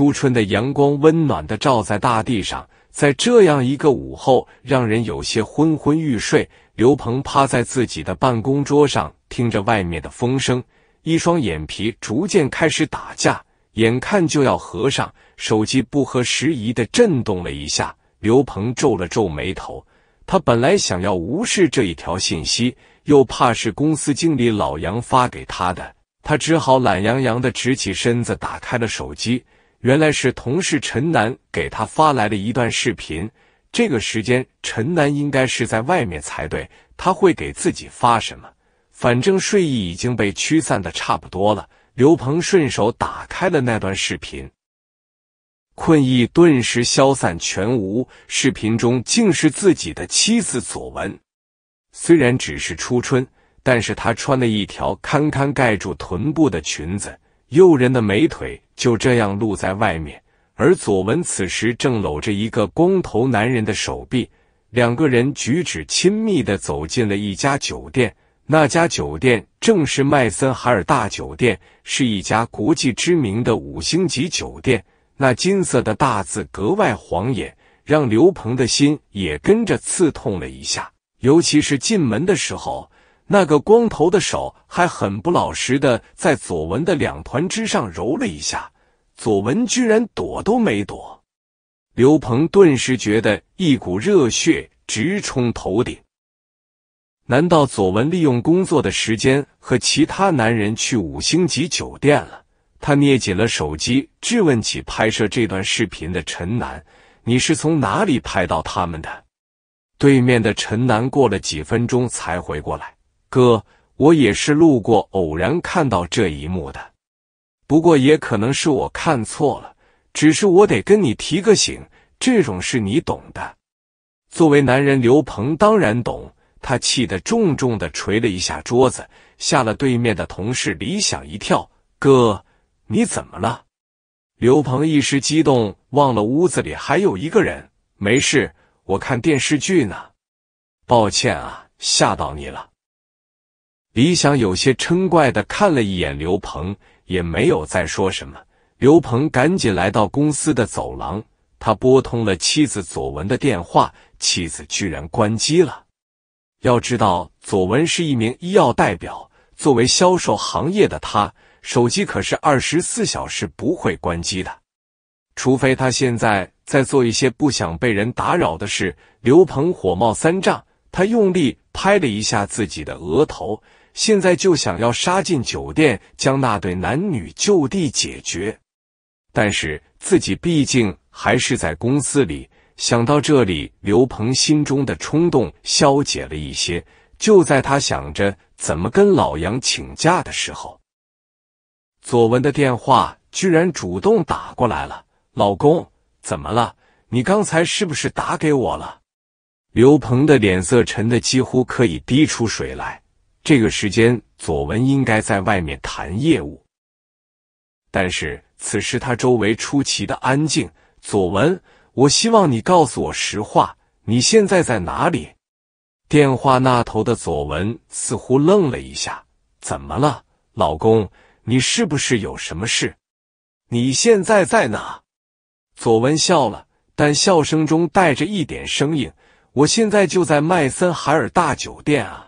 初春的阳光温暖的照在大地上，在这样一个午后，让人有些昏昏欲睡。刘鹏趴在自己的办公桌上，听着外面的风声，一双眼皮逐渐开始打架，眼看就要合上。手机不合时宜的震动了一下，刘鹏皱了皱眉头。他本来想要无视这一条信息，又怕是公司经理老杨发给他的，他只好懒洋洋的直起身子，打开了手机。原来是同事陈楠给他发来的一段视频。这个时间，陈楠应该是在外面才对。他会给自己发什么？反正睡意已经被驱散的差不多了。刘鹏顺手打开了那段视频，困意顿时消散全无。视频中竟是自己的妻子左文。虽然只是初春，但是她穿了一条堪堪盖住臀部的裙子，诱人的美腿。就这样露在外面，而左文此时正搂着一个光头男人的手臂，两个人举止亲密的走进了一家酒店。那家酒店正是麦森海尔大酒店，是一家国际知名的五星级酒店。那金色的大字格外晃眼，让刘鹏的心也跟着刺痛了一下。尤其是进门的时候。那个光头的手还很不老实的在左文的两团之上揉了一下，左文居然躲都没躲。刘鹏顿时觉得一股热血直冲头顶。难道左文利用工作的时间和其他男人去五星级酒店了？他捏紧了手机，质问起拍摄这段视频的陈楠：“你是从哪里拍到他们的？”对面的陈楠过了几分钟才回过来。哥，我也是路过偶然看到这一幕的，不过也可能是我看错了，只是我得跟你提个醒，这种事你懂的。作为男人，刘鹏当然懂，他气得重重的捶了一下桌子，吓了对面的同事李想一跳。哥，你怎么了？刘鹏一时激动，忘了屋子里还有一个人。没事，我看电视剧呢，抱歉啊，吓到你了。李想有些嗔怪的看了一眼刘鹏，也没有再说什么。刘鹏赶紧来到公司的走廊，他拨通了妻子左文的电话，妻子居然关机了。要知道，左文是一名医药代表，作为销售行业的他，手机可是二十四小时不会关机的，除非他现在在做一些不想被人打扰的事。刘鹏火冒三丈，他用力拍了一下自己的额头。现在就想要杀进酒店，将那对男女就地解决，但是自己毕竟还是在公司里。想到这里，刘鹏心中的冲动消解了一些。就在他想着怎么跟老杨请假的时候，左文的电话居然主动打过来了。“老公，怎么了？你刚才是不是打给我了？”刘鹏的脸色沉的几乎可以滴出水来。这个时间，左文应该在外面谈业务。但是此时他周围出奇的安静。左文，我希望你告诉我实话，你现在在哪里？电话那头的左文似乎愣了一下：“怎么了，老公？你是不是有什么事？你现在在哪？”左文笑了，但笑声中带着一点生硬：“我现在就在麦森海尔大酒店啊。”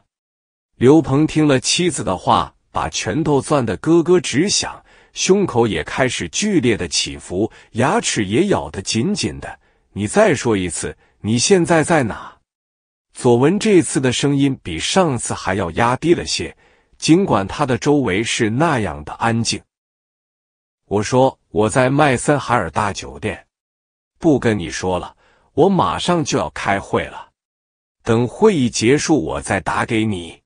刘鹏听了妻子的话，把拳头攥得咯咯直响，胸口也开始剧烈的起伏，牙齿也咬得紧紧的。你再说一次，你现在在哪？左文这次的声音比上次还要压低了些，尽管他的周围是那样的安静。我说我在麦森海尔大酒店，不跟你说了，我马上就要开会了，等会议结束我再打给你。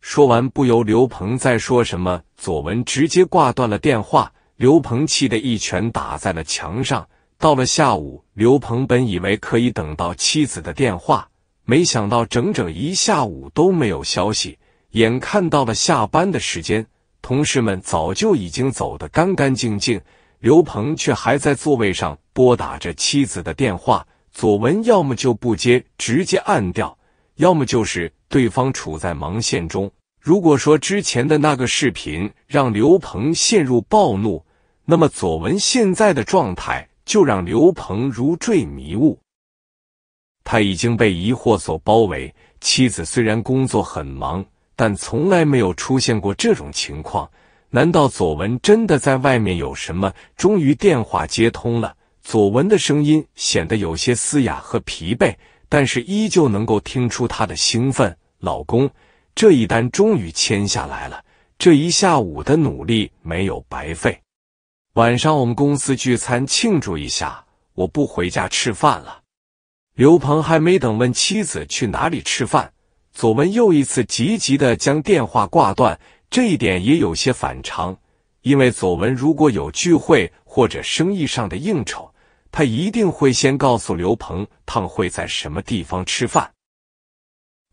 说完，不由刘鹏再说什么，左文直接挂断了电话。刘鹏气得一拳打在了墙上。到了下午，刘鹏本以为可以等到妻子的电话，没想到整整一下午都没有消息。眼看到了下班的时间，同事们早就已经走得干干净净，刘鹏却还在座位上拨打着妻子的电话。左文要么就不接，直接按掉。要么就是对方处在盲线中。如果说之前的那个视频让刘鹏陷入暴怒，那么左文现在的状态就让刘鹏如坠迷雾。他已经被疑惑所包围。妻子虽然工作很忙，但从来没有出现过这种情况。难道左文真的在外面有什么？终于电话接通了，左文的声音显得有些嘶哑和疲惫。但是依旧能够听出他的兴奋，老公，这一单终于签下来了，这一下午的努力没有白费。晚上我们公司聚餐庆祝一下，我不回家吃饭了。刘鹏还没等问妻子去哪里吃饭，左文又一次急急的将电话挂断，这一点也有些反常，因为左文如果有聚会或者生意上的应酬。他一定会先告诉刘鹏他们会在什么地方吃饭，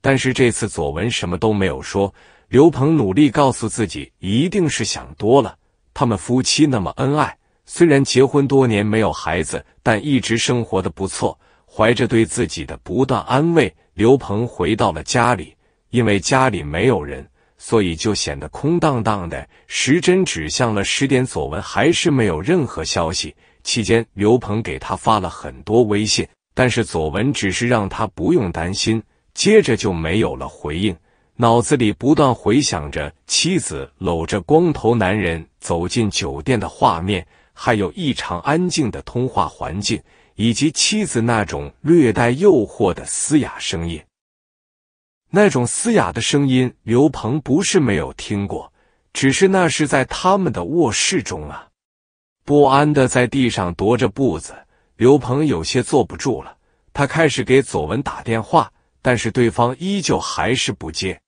但是这次左文什么都没有说。刘鹏努力告诉自己，一定是想多了。他们夫妻那么恩爱，虽然结婚多年没有孩子，但一直生活的不错。怀着对自己的不断安慰，刘鹏回到了家里。因为家里没有人，所以就显得空荡荡的。时针指向了十点，左文还是没有任何消息。期间，刘鹏给他发了很多微信，但是左文只是让他不用担心，接着就没有了回应。脑子里不断回想着妻子搂着光头男人走进酒店的画面，还有异常安静的通话环境，以及妻子那种略带诱惑的嘶哑声音。那种嘶哑的声音，刘鹏不是没有听过，只是那是在他们的卧室中啊。不安的在地上踱着步子，刘鹏有些坐不住了。他开始给左文打电话，但是对方依旧还是不接。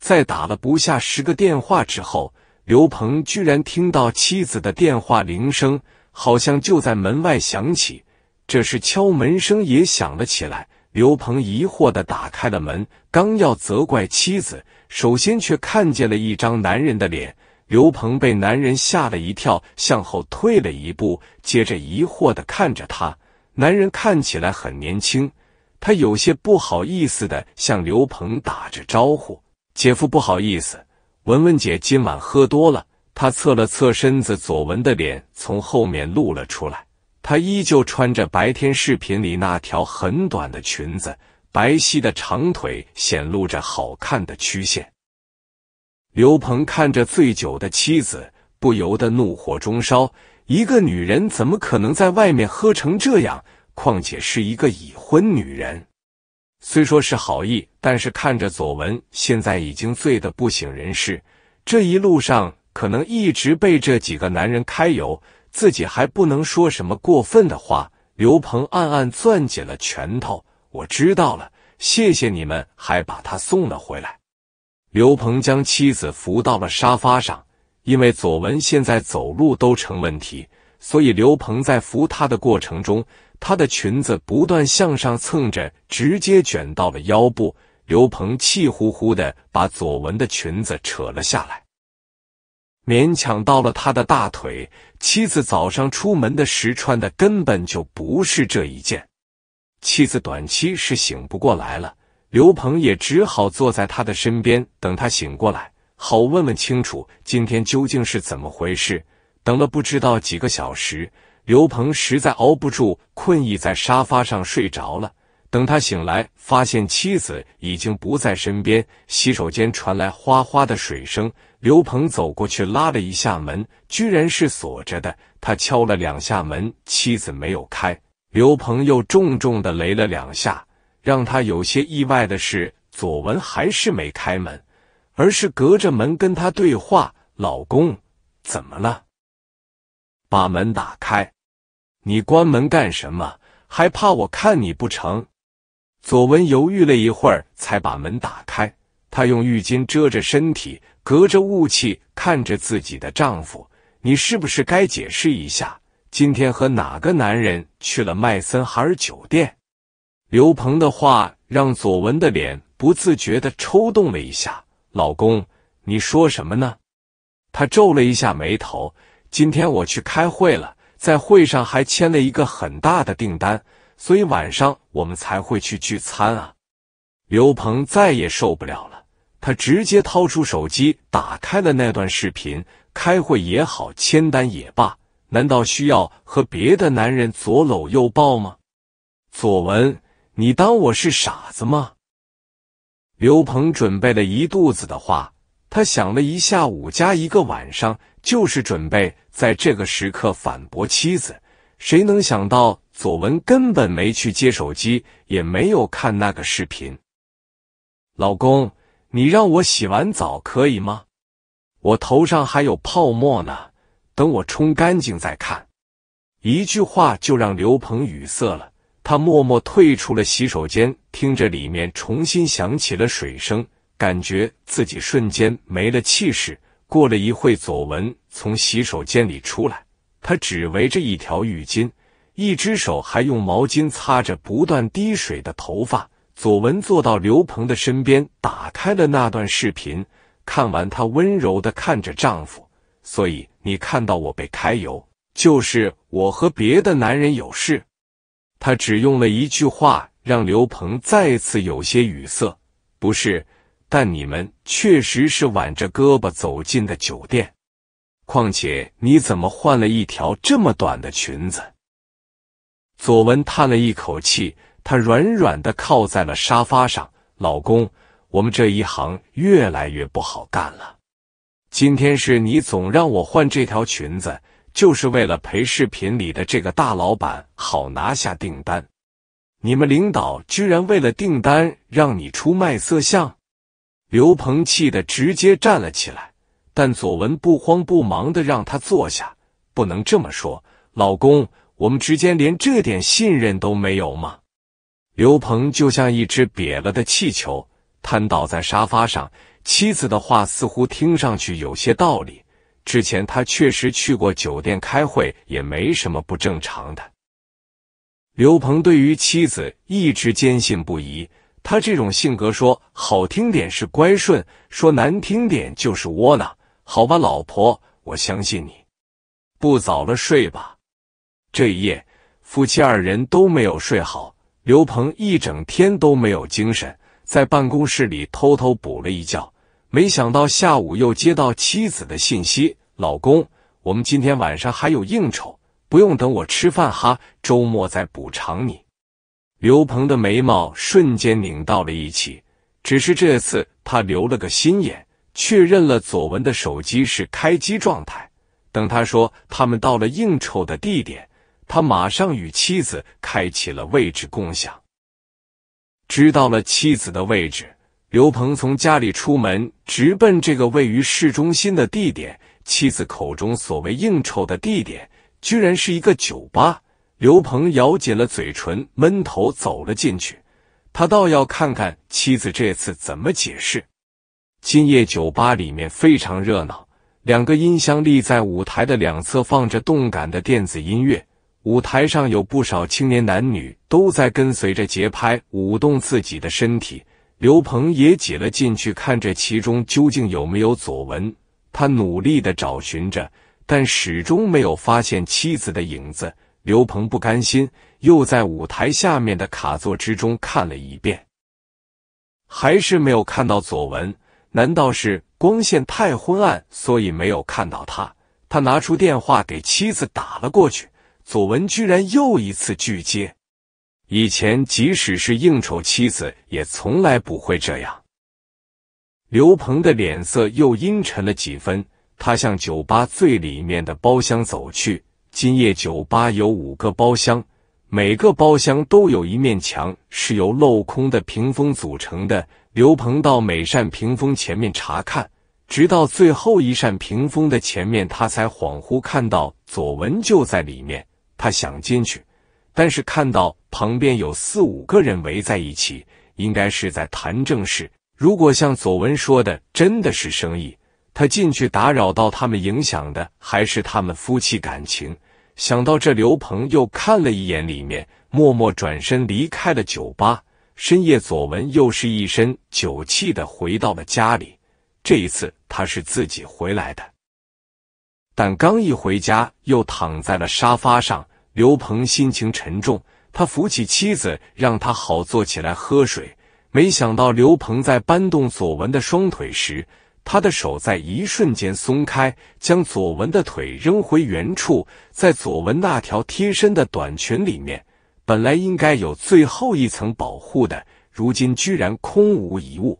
在打了不下十个电话之后，刘鹏居然听到妻子的电话铃声，好像就在门外响起。这时敲门声也响了起来。刘鹏疑惑的打开了门，刚要责怪妻子，首先却看见了一张男人的脸。刘鹏被男人吓了一跳，向后退了一步，接着疑惑的看着他。男人看起来很年轻，他有些不好意思的向刘鹏打着招呼：“姐夫，不好意思，文文姐今晚喝多了。”他侧了侧身子，左文的脸从后面露了出来。她依旧穿着白天视频里那条很短的裙子，白皙的长腿显露着好看的曲线。刘鹏看着醉酒的妻子，不由得怒火中烧。一个女人怎么可能在外面喝成这样？况且是一个已婚女人。虽说是好意，但是看着左文现在已经醉得不省人事，这一路上可能一直被这几个男人揩油，自己还不能说什么过分的话。刘鹏暗暗攥紧了拳头。我知道了，谢谢你们，还把他送了回来。刘鹏将妻子扶到了沙发上，因为左文现在走路都成问题，所以刘鹏在扶他的过程中，他的裙子不断向上蹭着，直接卷到了腰部。刘鹏气呼呼的把左文的裙子扯了下来，勉强到了他的大腿。妻子早上出门的时穿的根本就不是这一件，妻子短期是醒不过来了。刘鹏也只好坐在他的身边，等他醒过来，好问问清楚今天究竟是怎么回事。等了不知道几个小时，刘鹏实在熬不住困意，在沙发上睡着了。等他醒来，发现妻子已经不在身边，洗手间传来哗哗的水声。刘鹏走过去拉了一下门，居然是锁着的。他敲了两下门，妻子没有开。刘鹏又重重的擂了两下。让他有些意外的是，左文还是没开门，而是隔着门跟他对话：“老公，怎么了？把门打开，你关门干什么？还怕我看你不成？”左文犹豫了一会儿，才把门打开。他用浴巾遮着身体，隔着雾气看着自己的丈夫：“你是不是该解释一下，今天和哪个男人去了麦森哈尔酒店？”刘鹏的话让左文的脸不自觉的抽动了一下。老公，你说什么呢？他皱了一下眉头。今天我去开会了，在会上还签了一个很大的订单，所以晚上我们才会去聚餐啊。刘鹏再也受不了了，他直接掏出手机，打开了那段视频。开会也好，签单也罢，难道需要和别的男人左搂右抱吗？左文。你当我是傻子吗？刘鹏准备了一肚子的话，他想了一下午加一个晚上，就是准备在这个时刻反驳妻子。谁能想到左文根本没去接手机，也没有看那个视频。老公，你让我洗完澡可以吗？我头上还有泡沫呢，等我冲干净再看。一句话就让刘鹏语塞了。他默默退出了洗手间，听着里面重新响起了水声，感觉自己瞬间没了气势。过了一会，左文从洗手间里出来，他只围着一条浴巾，一只手还用毛巾擦着不断滴水的头发。左文坐到刘鹏的身边，打开了那段视频。看完，他温柔的看着丈夫，所以你看到我被揩油，就是我和别的男人有事。他只用了一句话，让刘鹏再次有些语塞。不是，但你们确实是挽着胳膊走进的酒店。况且，你怎么换了一条这么短的裙子？左文叹了一口气，他软软的靠在了沙发上。老公，我们这一行越来越不好干了。今天是你总让我换这条裙子。就是为了陪视频里的这个大老板好拿下订单，你们领导居然为了订单让你出卖色相！刘鹏气得直接站了起来，但左文不慌不忙的让他坐下。不能这么说，老公，我们之间连这点信任都没有吗？刘鹏就像一只瘪了的气球，瘫倒在沙发上。妻子的话似乎听上去有些道理。之前他确实去过酒店开会，也没什么不正常的。刘鹏对于妻子一直坚信不疑，他这种性格，说好听点是乖顺，说难听点就是窝囊。好吧，老婆，我相信你。不早了，睡吧。这一夜，夫妻二人都没有睡好，刘鹏一整天都没有精神，在办公室里偷偷补了一觉。没想到下午又接到妻子的信息。老公，我们今天晚上还有应酬，不用等我吃饭哈，周末再补偿你。刘鹏的眉毛瞬间拧到了一起，只是这次他留了个心眼，确认了左文的手机是开机状态。等他说他们到了应酬的地点，他马上与妻子开启了位置共享，知道了妻子的位置，刘鹏从家里出门，直奔这个位于市中心的地点。妻子口中所谓应酬的地点，居然是一个酒吧。刘鹏咬紧了嘴唇，闷头走了进去。他倒要看看妻子这次怎么解释。今夜酒吧里面非常热闹，两个音箱立在舞台的两侧，放着动感的电子音乐。舞台上有不少青年男女都在跟随着节拍舞动自己的身体。刘鹏也挤了进去，看这其中究竟有没有左文。他努力的找寻着，但始终没有发现妻子的影子。刘鹏不甘心，又在舞台下面的卡座之中看了一遍，还是没有看到左文。难道是光线太昏暗，所以没有看到他？他拿出电话给妻子打了过去，左文居然又一次拒接。以前即使是应酬，妻子也从来不会这样。刘鹏的脸色又阴沉了几分，他向酒吧最里面的包厢走去。今夜酒吧有五个包厢，每个包厢都有一面墙是由镂空的屏风组成的。刘鹏到每扇屏风前面查看，直到最后一扇屏风的前面，他才恍惚看到左文就在里面。他想进去，但是看到旁边有四五个人围在一起，应该是在谈正事。如果像左文说的，真的是生意，他进去打扰到他们，影响的还是他们夫妻感情。想到这，刘鹏又看了一眼里面，默默转身离开了酒吧。深夜，左文又是一身酒气的回到了家里。这一次，他是自己回来的，但刚一回家，又躺在了沙发上。刘鹏心情沉重，他扶起妻子，让她好坐起来喝水。没想到刘鹏在搬动左文的双腿时，他的手在一瞬间松开，将左文的腿扔回原处。在左文那条贴身的短裙里面，本来应该有最后一层保护的，如今居然空无一物。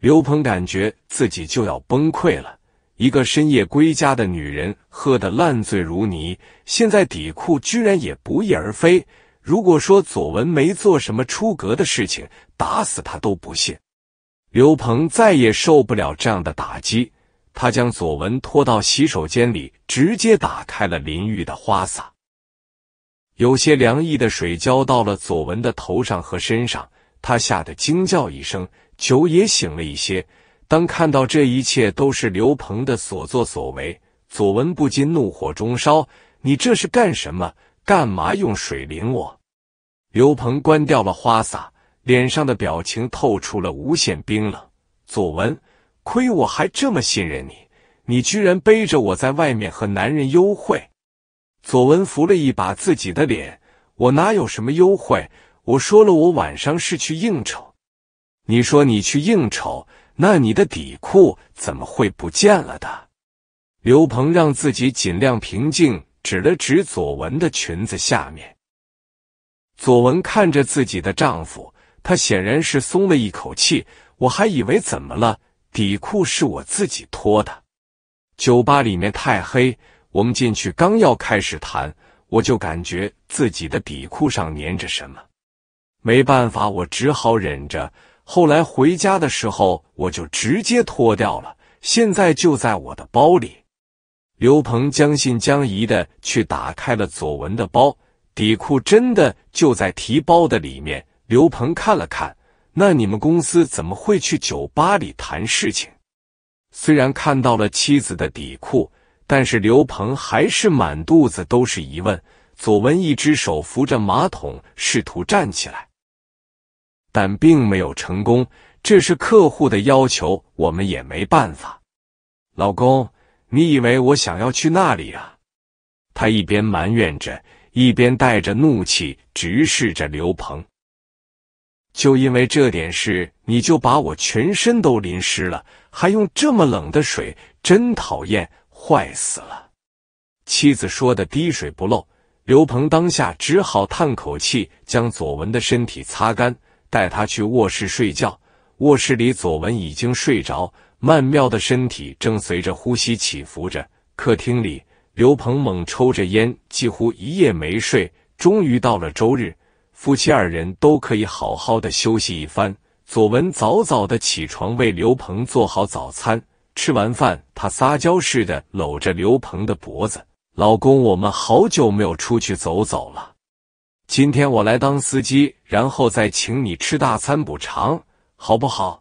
刘鹏感觉自己就要崩溃了。一个深夜归家的女人，喝得烂醉如泥，现在底裤居然也不翼而飞。如果说左文没做什么出格的事情，打死他都不信。刘鹏再也受不了这样的打击，他将左文拖到洗手间里，直接打开了淋浴的花洒，有些凉意的水浇到了左文的头上和身上，他吓得惊叫一声，酒也醒了一些。当看到这一切都是刘鹏的所作所为，左文不禁怒火中烧：“你这是干什么？”干嘛用水淋我？刘鹏关掉了花洒，脸上的表情透出了无限冰冷。左文，亏我还这么信任你，你居然背着我在外面和男人幽会！左文扶了一把自己的脸，我哪有什么幽会？我说了，我晚上是去应酬。你说你去应酬，那你的底裤怎么会不见了的？刘鹏让自己尽量平静。指了指左文的裙子下面，左文看着自己的丈夫，他显然是松了一口气。我还以为怎么了，底裤是我自己脱的。酒吧里面太黑，我们进去刚要开始谈，我就感觉自己的底裤上粘着什么，没办法，我只好忍着。后来回家的时候，我就直接脱掉了，现在就在我的包里。刘鹏将信将疑的去打开了左文的包，底裤真的就在提包的里面。刘鹏看了看，那你们公司怎么会去酒吧里谈事情？虽然看到了妻子的底裤，但是刘鹏还是满肚子都是疑问。左文一只手扶着马桶，试图站起来，但并没有成功。这是客户的要求，我们也没办法。老公。你以为我想要去那里啊？他一边埋怨着，一边带着怒气直视着刘鹏。就因为这点事，你就把我全身都淋湿了，还用这么冷的水，真讨厌，坏死了！妻子说的滴水不漏，刘鹏当下只好叹口气，将左文的身体擦干，带他去卧室睡觉。卧室里，左文已经睡着。曼妙的身体正随着呼吸起伏着。客厅里，刘鹏猛抽着烟，几乎一夜没睡。终于到了周日，夫妻二人都可以好好的休息一番。左文早早的起床，为刘鹏做好早餐。吃完饭，他撒娇似的搂着刘鹏的脖子：“老公，我们好久没有出去走走了，今天我来当司机，然后再请你吃大餐补偿，好不好？”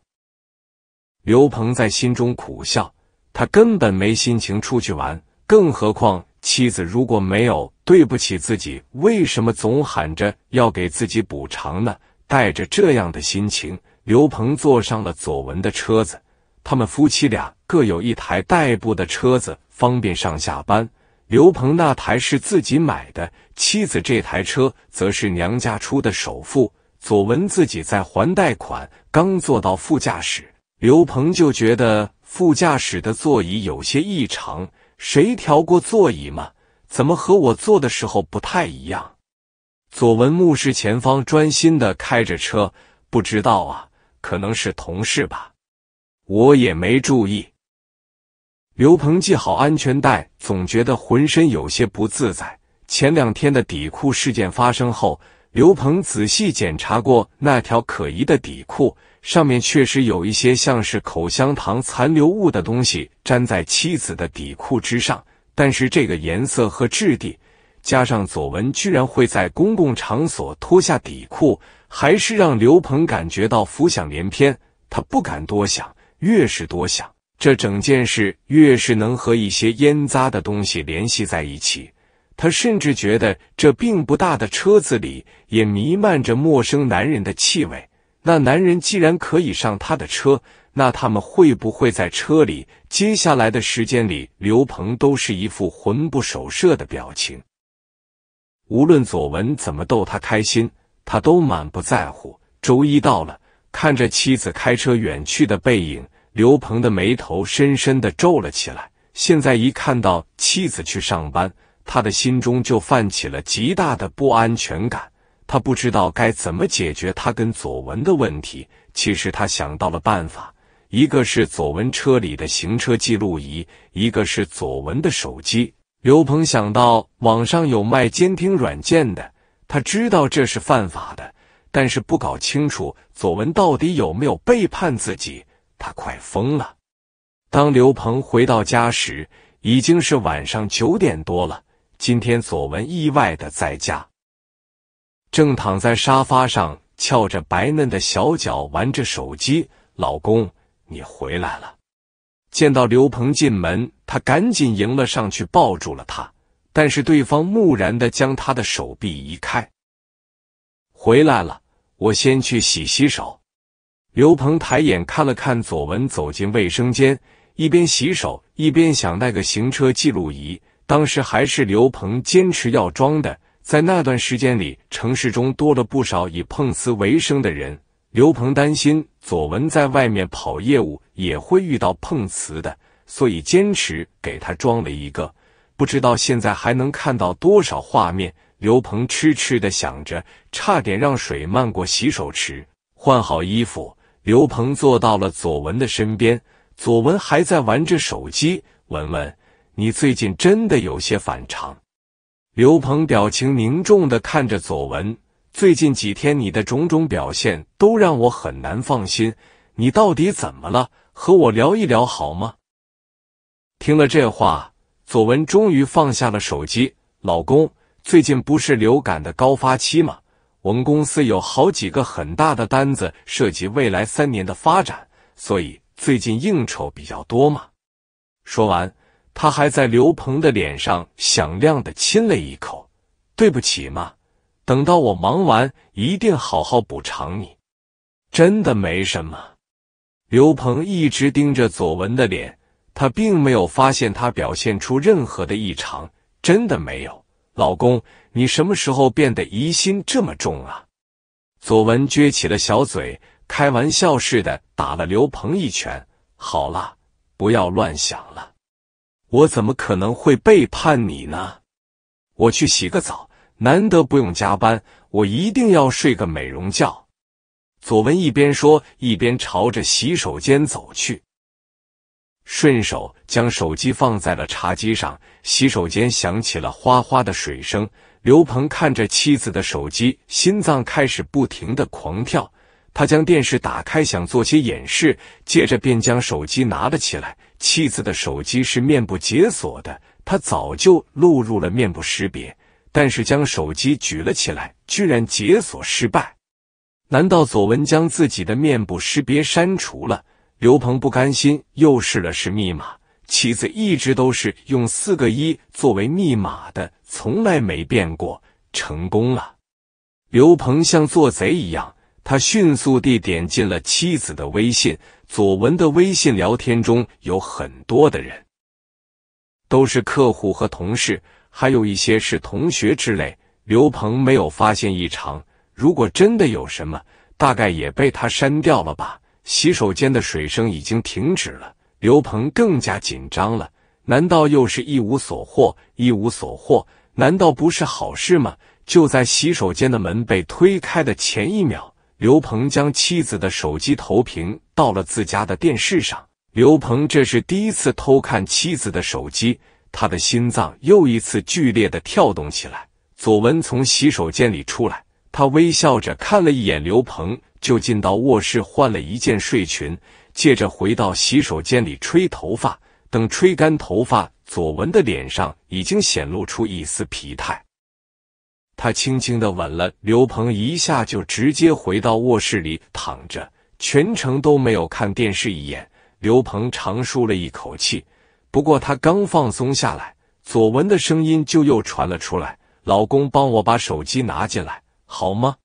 刘鹏在心中苦笑，他根本没心情出去玩，更何况妻子如果没有对不起自己，为什么总喊着要给自己补偿呢？带着这样的心情，刘鹏坐上了左文的车子。他们夫妻俩各有一台代步的车子，方便上下班。刘鹏那台是自己买的，妻子这台车则是娘家出的首付，左文自己在还贷款。刚坐到副驾驶。刘鹏就觉得副驾驶的座椅有些异常。谁调过座椅吗？怎么和我坐的时候不太一样？左文目视前方，专心的开着车。不知道啊，可能是同事吧。我也没注意。刘鹏系好安全带，总觉得浑身有些不自在。前两天的底裤事件发生后，刘鹏仔细检查过那条可疑的底裤。上面确实有一些像是口香糖残留物的东西粘在妻子的底裤之上，但是这个颜色和质地，加上左文居然会在公共场所脱下底裤，还是让刘鹏感觉到浮想联翩。他不敢多想，越是多想，这整件事越是能和一些烟杂的东西联系在一起。他甚至觉得这并不大的车子里也弥漫着陌生男人的气味。那男人既然可以上他的车，那他们会不会在车里？接下来的时间里，刘鹏都是一副魂不守舍的表情。无论左文怎么逗他开心，他都满不在乎。周一到了，看着妻子开车远去的背影，刘鹏的眉头深深的皱了起来。现在一看到妻子去上班，他的心中就泛起了极大的不安全感。他不知道该怎么解决他跟左文的问题。其实他想到了办法，一个是左文车里的行车记录仪，一个是左文的手机。刘鹏想到网上有卖监听软件的，他知道这是犯法的，但是不搞清楚左文到底有没有背叛自己，他快疯了。当刘鹏回到家时，已经是晚上九点多了。今天左文意外的在家。正躺在沙发上，翘着白嫩的小脚玩着手机。老公，你回来了！见到刘鹏进门，他赶紧迎了上去，抱住了他。但是对方木然的将他的手臂移开。回来了，我先去洗洗手。刘鹏抬眼看了看左文，走进卫生间，一边洗手一边想那个行车记录仪。当时还是刘鹏坚持要装的。在那段时间里，城市中多了不少以碰瓷为生的人。刘鹏担心左文在外面跑业务也会遇到碰瓷的，所以坚持给他装了一个。不知道现在还能看到多少画面，刘鹏痴痴的想着，差点让水漫过洗手池。换好衣服，刘鹏坐到了左文的身边。左文还在玩着手机。文文，你最近真的有些反常。刘鹏表情凝重的看着左文，最近几天你的种种表现都让我很难放心，你到底怎么了？和我聊一聊好吗？听了这话，左文终于放下了手机。老公，最近不是流感的高发期吗？我们公司有好几个很大的单子，涉及未来三年的发展，所以最近应酬比较多嘛。说完。他还在刘鹏的脸上响亮的亲了一口，“对不起嘛，等到我忙完，一定好好补偿你。”“真的没什么。”刘鹏一直盯着左文的脸，他并没有发现他表现出任何的异常，“真的没有。”“老公，你什么时候变得疑心这么重啊？”左文撅起了小嘴，开玩笑似的打了刘鹏一拳。“好了，不要乱想了。”我怎么可能会背叛你呢？我去洗个澡，难得不用加班，我一定要睡个美容觉。左文一边说，一边朝着洗手间走去，顺手将手机放在了茶几上。洗手间响起了哗哗的水声。刘鹏看着妻子的手机，心脏开始不停的狂跳。他将电视打开，想做些掩饰，接着便将手机拿了起来。妻子的手机是面部解锁的，他早就录入了面部识别，但是将手机举了起来，居然解锁失败。难道左文将自己的面部识别删除了？刘鹏不甘心，又试了试密码。妻子一直都是用四个一作为密码的，从来没变过。成功了，刘鹏像做贼一样。他迅速地点进了妻子的微信。左文的微信聊天中有很多的人，都是客户和同事，还有一些是同学之类。刘鹏没有发现异常，如果真的有什么，大概也被他删掉了吧。洗手间的水声已经停止了，刘鹏更加紧张了。难道又是一无所获？一无所获，难道不是好事吗？就在洗手间的门被推开的前一秒。刘鹏将妻子的手机投屏到了自家的电视上。刘鹏这是第一次偷看妻子的手机，他的心脏又一次剧烈的跳动起来。左文从洗手间里出来，他微笑着看了一眼刘鹏，就进到卧室换了一件睡裙，接着回到洗手间里吹头发。等吹干头发，左文的脸上已经显露出一丝疲态。他轻轻的吻了刘鹏一下，就直接回到卧室里躺着，全程都没有看电视一眼。刘鹏长舒了一口气，不过他刚放松下来，左文的声音就又传了出来：“老公，帮我把手机拿进来，好吗？”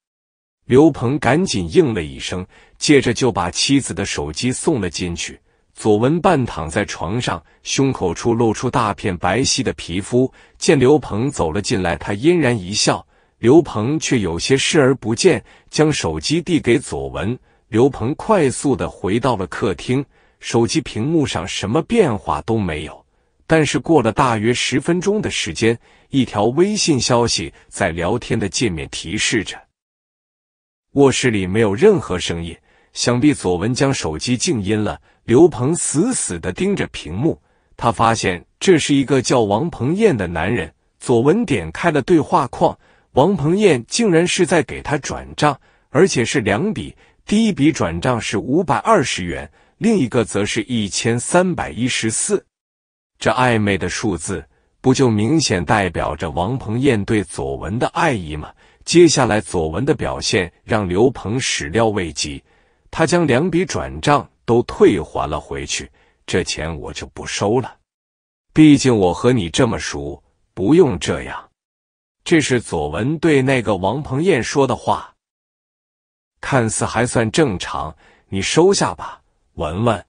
刘鹏赶紧应了一声，接着就把妻子的手机送了进去。左文半躺在床上，胸口处露出大片白皙的皮肤，见刘鹏走了进来，他嫣然一笑。刘鹏却有些视而不见，将手机递给左文。刘鹏快速的回到了客厅，手机屏幕上什么变化都没有。但是过了大约十分钟的时间，一条微信消息在聊天的界面提示着。卧室里没有任何声音，想必左文将手机静音了。刘鹏死死的盯着屏幕，他发现这是一个叫王鹏燕的男人。左文点开了对话框。王鹏燕竟然是在给他转账，而且是两笔。第一笔转账是五百二十元，另一个则是一千三百一十四。这暧昧的数字，不就明显代表着王鹏燕对左文的爱意吗？接下来，左文的表现让刘鹏始料未及，他将两笔转账都退还了回去。这钱我就不收了，毕竟我和你这么熟，不用这样。这是左文对那个王鹏燕说的话，看似还算正常，你收下吧，文文。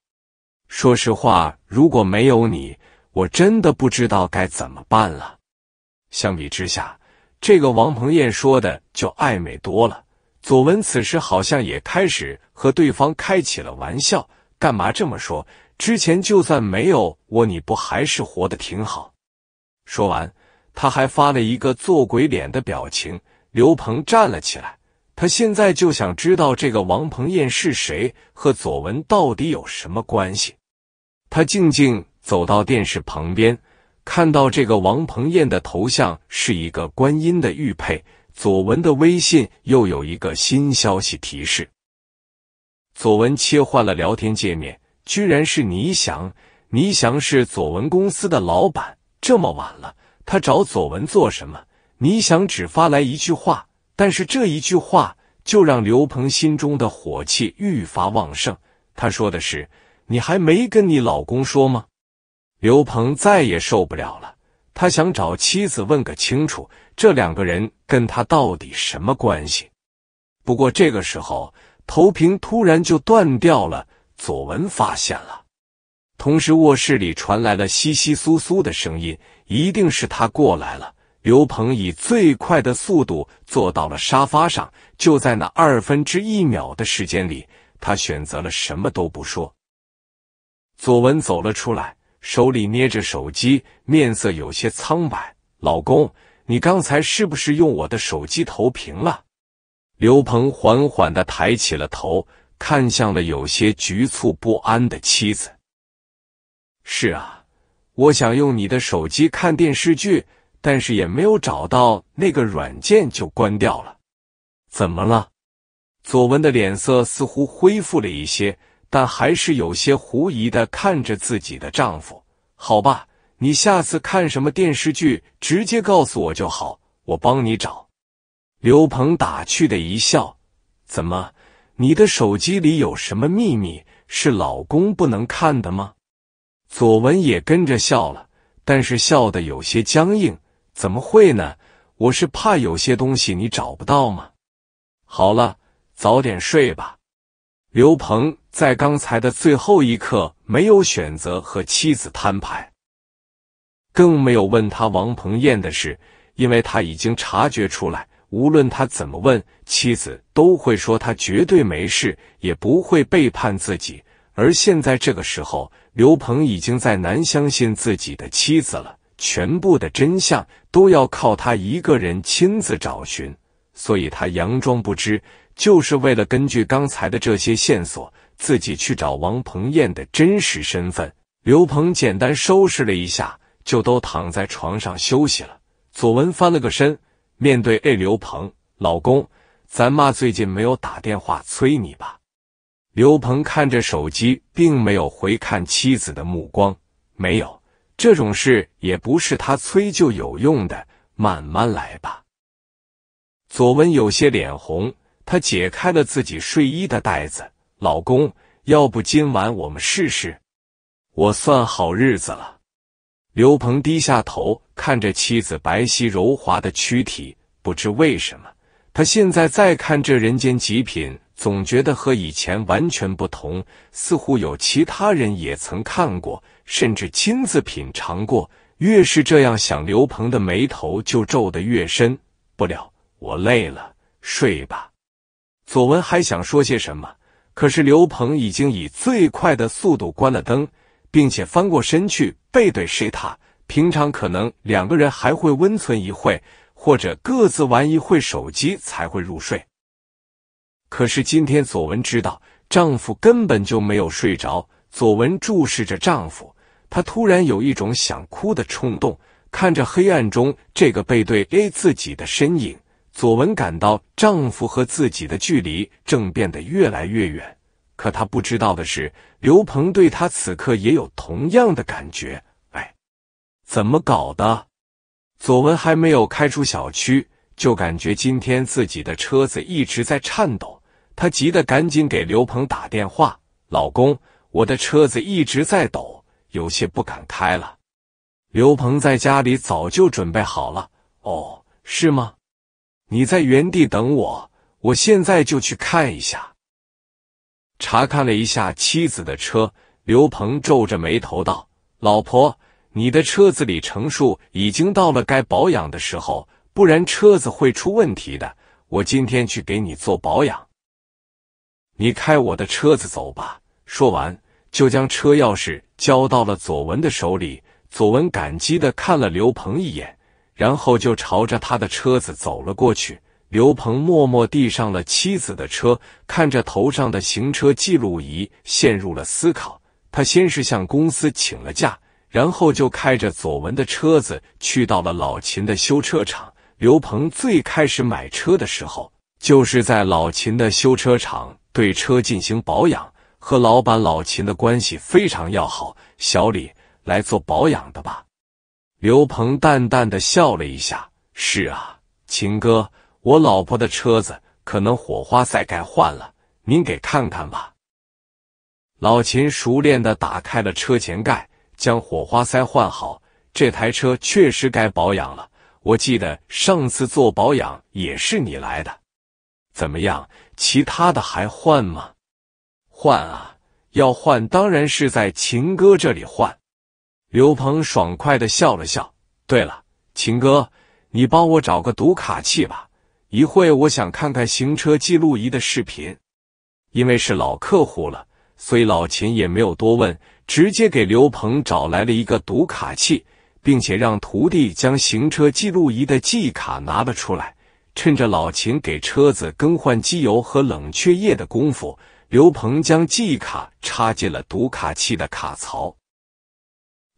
说实话，如果没有你，我真的不知道该怎么办了。相比之下，这个王鹏燕说的就暧昧多了。左文此时好像也开始和对方开起了玩笑，干嘛这么说？之前就算没有我，你不还是活的挺好？说完。他还发了一个做鬼脸的表情。刘鹏站了起来，他现在就想知道这个王鹏燕是谁，和左文到底有什么关系。他静静走到电视旁边，看到这个王鹏燕的头像是一个观音的玉佩。左文的微信又有一个新消息提示，左文切换了聊天界面，居然是倪翔。倪翔是左文公司的老板。这么晚了。他找左文做什么？你想只发来一句话，但是这一句话就让刘鹏心中的火气愈发旺盛。他说的是：“你还没跟你老公说吗？”刘鹏再也受不了了，他想找妻子问个清楚，这两个人跟他到底什么关系？不过这个时候，投屏突然就断掉了，左文发现了。同时，卧室里传来了窸窸窣窣的声音，一定是他过来了。刘鹏以最快的速度坐到了沙发上。就在那二分之一秒的时间里，他选择了什么都不说。左文走了出来，手里捏着手机，面色有些苍白。“老公，你刚才是不是用我的手机投屏了？”刘鹏缓缓的抬起了头，看向了有些局促不安的妻子。是啊，我想用你的手机看电视剧，但是也没有找到那个软件就关掉了。怎么了？左文的脸色似乎恢复了一些，但还是有些狐疑的看着自己的丈夫。好吧，你下次看什么电视剧，直接告诉我就好，我帮你找。刘鹏打趣的一笑，怎么，你的手机里有什么秘密是老公不能看的吗？左文也跟着笑了，但是笑的有些僵硬。怎么会呢？我是怕有些东西你找不到吗？好了，早点睡吧。刘鹏在刚才的最后一刻没有选择和妻子摊牌，更没有问他王鹏燕的事，因为他已经察觉出来，无论他怎么问，妻子都会说他绝对没事，也不会背叛自己。而现在这个时候，刘鹏已经再难相信自己的妻子了。全部的真相都要靠他一个人亲自找寻，所以他佯装不知，就是为了根据刚才的这些线索，自己去找王鹏燕的真实身份。刘鹏简单收拾了一下，就都躺在床上休息了。左文翻了个身，面对 A 刘鹏，老公，咱妈最近没有打电话催你吧？刘鹏看着手机，并没有回看妻子的目光。没有这种事，也不是他催就有用的，慢慢来吧。左文有些脸红，他解开了自己睡衣的带子。老公，要不今晚我们试试？我算好日子了。刘鹏低下头，看着妻子白皙柔滑的躯体，不知为什么，他现在再看这人间极品。总觉得和以前完全不同，似乎有其他人也曾看过，甚至亲自品尝过。越是这样想，刘鹏的眉头就皱得越深。不了，我累了，睡吧。左文还想说些什么，可是刘鹏已经以最快的速度关了灯，并且翻过身去背对睡他。平常可能两个人还会温存一会，或者各自玩一会手机才会入睡。可是今天，左文知道丈夫根本就没有睡着。左文注视着丈夫，她突然有一种想哭的冲动。看着黑暗中这个背对 A 自己的身影，左文感到丈夫和自己的距离正变得越来越远。可她不知道的是，刘鹏对她此刻也有同样的感觉。哎，怎么搞的？左文还没有开出小区，就感觉今天自己的车子一直在颤抖。他急得赶紧给刘鹏打电话：“老公，我的车子一直在抖，有些不敢开了。”刘鹏在家里早就准备好了。“哦，是吗？你在原地等我，我现在就去看一下。”查看了一下妻子的车，刘鹏皱着眉头道：“老婆，你的车子里程数已经到了该保养的时候，不然车子会出问题的。我今天去给你做保养。”你开我的车子走吧。说完，就将车钥匙交到了左文的手里。左文感激地看了刘鹏一眼，然后就朝着他的车子走了过去。刘鹏默默地上了妻子的车，看着头上的行车记录仪，陷入了思考。他先是向公司请了假，然后就开着左文的车子去到了老秦的修车厂。刘鹏最开始买车的时候，就是在老秦的修车厂。对车进行保养，和老板老秦的关系非常要好。小李来做保养的吧。刘鹏淡淡的笑了一下：“是啊，秦哥，我老婆的车子可能火花塞该换了，您给看看吧。”老秦熟练的打开了车前盖，将火花塞换好。这台车确实该保养了。我记得上次做保养也是你来的，怎么样？其他的还换吗？换啊，要换当然是在秦哥这里换。刘鹏爽快的笑了笑。对了，秦哥，你帮我找个读卡器吧，一会我想看看行车记录仪的视频。因为是老客户了，所以老秦也没有多问，直接给刘鹏找来了一个读卡器，并且让徒弟将行车记录仪的记卡拿了出来。趁着老秦给车子更换机油和冷却液的功夫，刘鹏将记忆卡插进了读卡器的卡槽，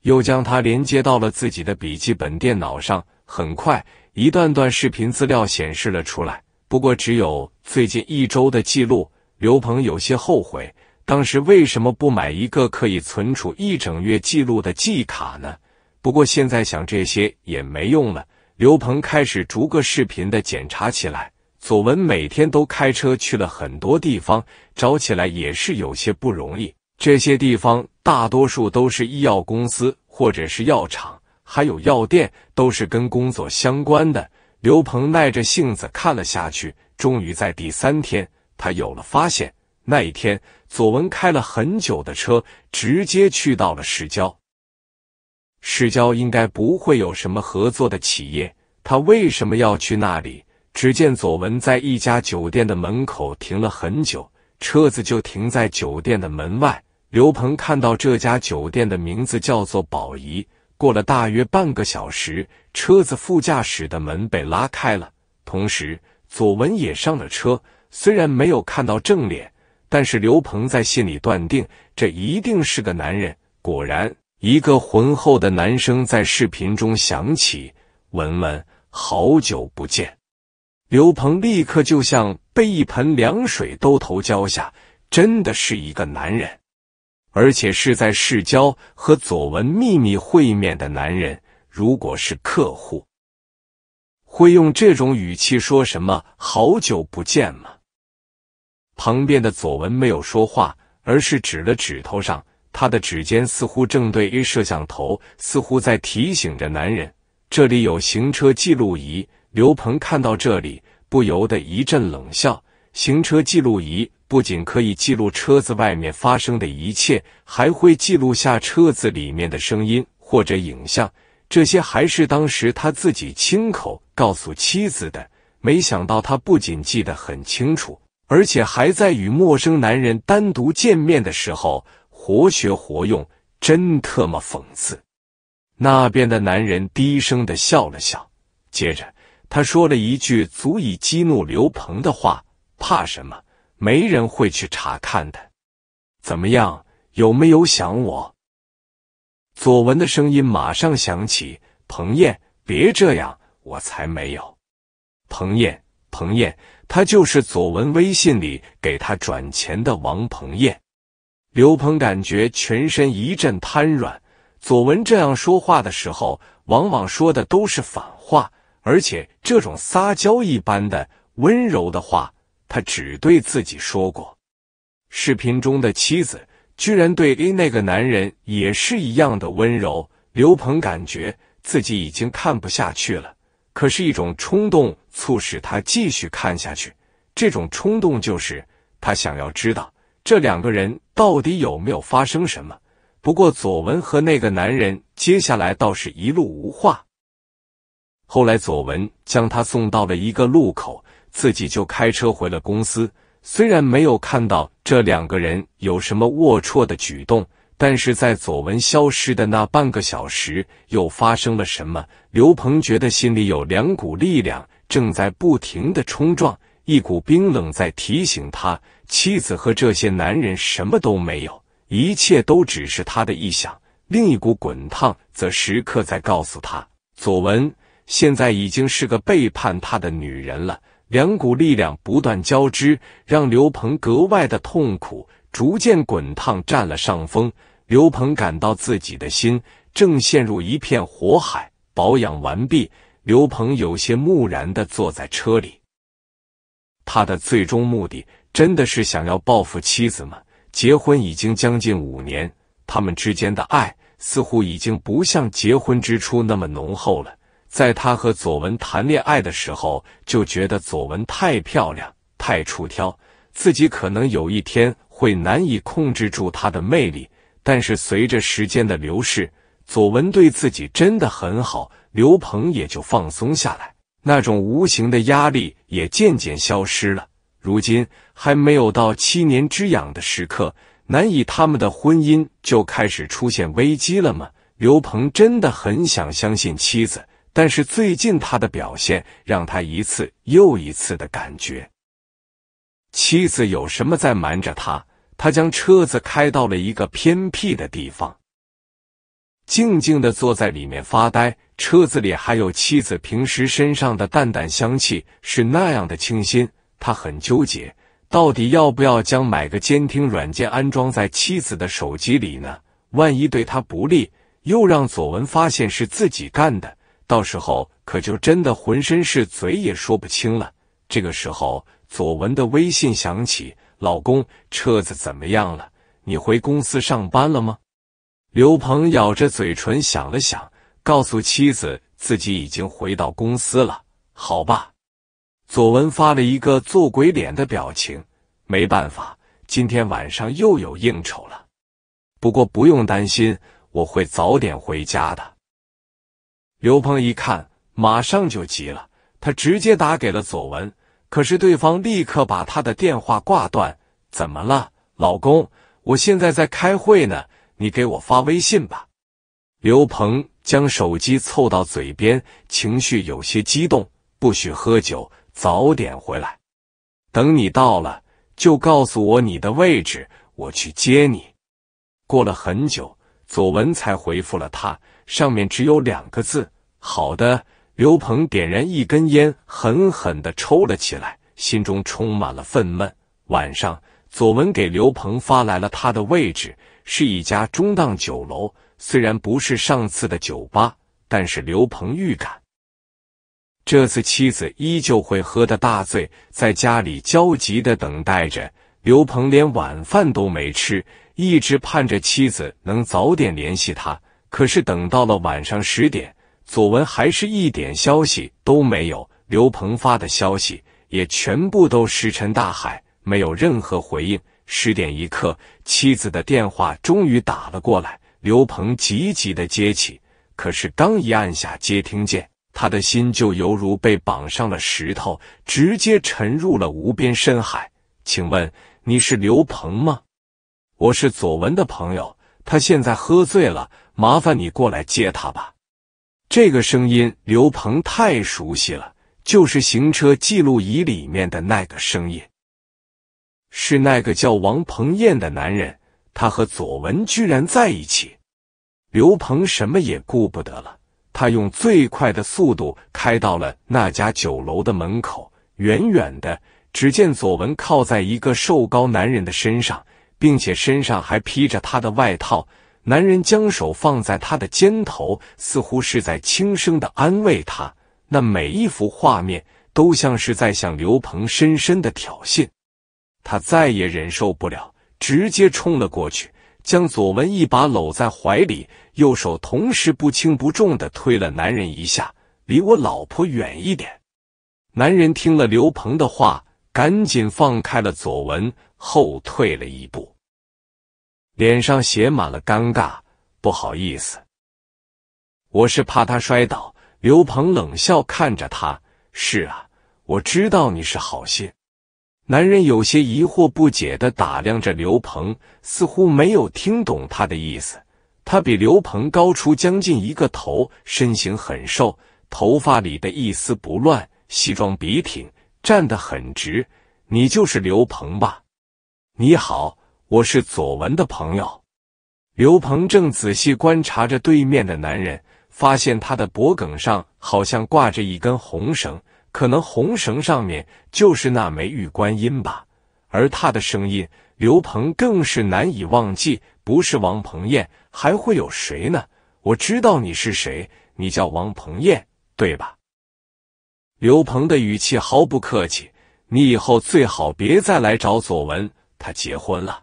又将它连接到了自己的笔记本电脑上。很快，一段段视频资料显示了出来，不过只有最近一周的记录。刘鹏有些后悔，当时为什么不买一个可以存储一整月记录的记忆卡呢？不过现在想这些也没用了。刘鹏开始逐个视频的检查起来。左文每天都开车去了很多地方，找起来也是有些不容易。这些地方大多数都是医药公司或者是药厂，还有药店，都是跟工作相关的。刘鹏耐着性子看了下去，终于在第三天，他有了发现。那一天，左文开了很久的车，直接去到了市郊。市郊应该不会有什么合作的企业，他为什么要去那里？只见左文在一家酒店的门口停了很久，车子就停在酒店的门外。刘鹏看到这家酒店的名字叫做“宝仪”。过了大约半个小时，车子副驾驶的门被拉开了，同时左文也上了车。虽然没有看到正脸，但是刘鹏在心里断定，这一定是个男人。果然。一个浑厚的男声在视频中响起：“文文，好久不见。”刘鹏立刻就像被一盆凉水兜头浇下，真的是一个男人，而且是在市郊和左文秘密会面的男人。如果是客户，会用这种语气说什么“好久不见”吗？旁边的左文没有说话，而是指了指头上。他的指尖似乎正对着摄像头，似乎在提醒着男人：“这里有行车记录仪。”刘鹏看到这里，不由得一阵冷笑。行车记录仪不仅可以记录车子外面发生的一切，还会记录下车子里面的声音或者影像。这些还是当时他自己亲口告诉妻子的。没想到他不仅记得很清楚，而且还在与陌生男人单独见面的时候。活学活用，真特么讽刺！那边的男人低声的笑了笑，接着他说了一句足以激怒刘鹏的话：“怕什么？没人会去查看的。怎么样，有没有想我？”左文的声音马上响起：“彭燕，别这样，我才没有。”彭燕，彭燕，他就是左文微信里给他转钱的王彭燕。刘鹏感觉全身一阵瘫软。左文这样说话的时候，往往说的都是反话，而且这种撒娇一般的温柔的话，他只对自己说过。视频中的妻子居然对 A 那个男人也是一样的温柔。刘鹏感觉自己已经看不下去了，可是一种冲动促使他继续看下去。这种冲动就是他想要知道这两个人。到底有没有发生什么？不过左文和那个男人接下来倒是一路无话。后来左文将他送到了一个路口，自己就开车回了公司。虽然没有看到这两个人有什么龌龊的举动，但是在左文消失的那半个小时，又发生了什么？刘鹏觉得心里有两股力量正在不停的冲撞。一股冰冷在提醒他，妻子和这些男人什么都没有，一切都只是他的臆想。另一股滚烫则时刻在告诉他，左文现在已经是个背叛他的女人了。两股力量不断交织，让刘鹏格外的痛苦。逐渐滚烫占了上风，刘鹏感到自己的心正陷入一片火海。保养完毕，刘鹏有些木然的坐在车里。他的最终目的真的是想要报复妻子吗？结婚已经将近五年，他们之间的爱似乎已经不像结婚之初那么浓厚了。在他和左文谈恋爱的时候，就觉得左文太漂亮、太出挑，自己可能有一天会难以控制住她的魅力。但是随着时间的流逝，左文对自己真的很好，刘鹏也就放松下来。那种无形的压力也渐渐消失了。如今还没有到七年之痒的时刻，难以他们的婚姻就开始出现危机了吗？刘鹏真的很想相信妻子，但是最近他的表现让他一次又一次的感觉妻子有什么在瞒着他。他将车子开到了一个偏僻的地方。静静地坐在里面发呆，车子里还有妻子平时身上的淡淡香气，是那样的清新。他很纠结，到底要不要将买个监听软件安装在妻子的手机里呢？万一对她不利，又让左文发现是自己干的，到时候可就真的浑身是嘴也说不清了。这个时候，左文的微信响起：“老公，车子怎么样了？你回公司上班了吗？”刘鹏咬着嘴唇想了想，告诉妻子自己已经回到公司了。好吧，左文发了一个做鬼脸的表情。没办法，今天晚上又有应酬了。不过不用担心，我会早点回家的。刘鹏一看，马上就急了，他直接打给了左文，可是对方立刻把他的电话挂断。怎么了，老公？我现在在开会呢。你给我发微信吧。刘鹏将手机凑到嘴边，情绪有些激动。不许喝酒，早点回来。等你到了，就告诉我你的位置，我去接你。过了很久，左文才回复了他，上面只有两个字：好的。刘鹏点燃一根烟，狠狠的抽了起来，心中充满了愤懑。晚上，左文给刘鹏发来了他的位置。是一家中档酒楼，虽然不是上次的酒吧，但是刘鹏预感，这次妻子依旧会喝的大醉，在家里焦急的等待着。刘鹏连晚饭都没吃，一直盼着妻子能早点联系他。可是等到了晚上十点，左文还是一点消息都没有，刘鹏发的消息也全部都石沉大海，没有任何回应。十点一刻，妻子的电话终于打了过来。刘鹏急急的接起，可是刚一按下接听键，他的心就犹如被绑上了石头，直接沉入了无边深海。请问你是刘鹏吗？我是左文的朋友，他现在喝醉了，麻烦你过来接他吧。这个声音刘鹏太熟悉了，就是行车记录仪里面的那个声音。是那个叫王鹏燕的男人，他和左文居然在一起。刘鹏什么也顾不得了，他用最快的速度开到了那家酒楼的门口。远远的，只见左文靠在一个瘦高男人的身上，并且身上还披着他的外套。男人将手放在他的肩头，似乎是在轻声的安慰他。那每一幅画面都像是在向刘鹏深深的挑衅。他再也忍受不了，直接冲了过去，将左文一把搂在怀里，右手同时不轻不重的推了男人一下：“离我老婆远一点！”男人听了刘鹏的话，赶紧放开了左文，后退了一步，脸上写满了尴尬，不好意思。我是怕他摔倒。刘鹏冷笑看着他：“是啊，我知道你是好心。”男人有些疑惑不解的打量着刘鹏，似乎没有听懂他的意思。他比刘鹏高出将近一个头，身形很瘦，头发里的一丝不乱，西装笔挺，站得很直。你就是刘鹏吧？你好，我是左文的朋友。刘鹏正仔细观察着对面的男人，发现他的脖颈上好像挂着一根红绳。可能红绳上面就是那枚玉观音吧，而他的声音，刘鹏更是难以忘记。不是王鹏燕，还会有谁呢？我知道你是谁，你叫王鹏燕，对吧？刘鹏的语气毫不客气，你以后最好别再来找左文，他结婚了。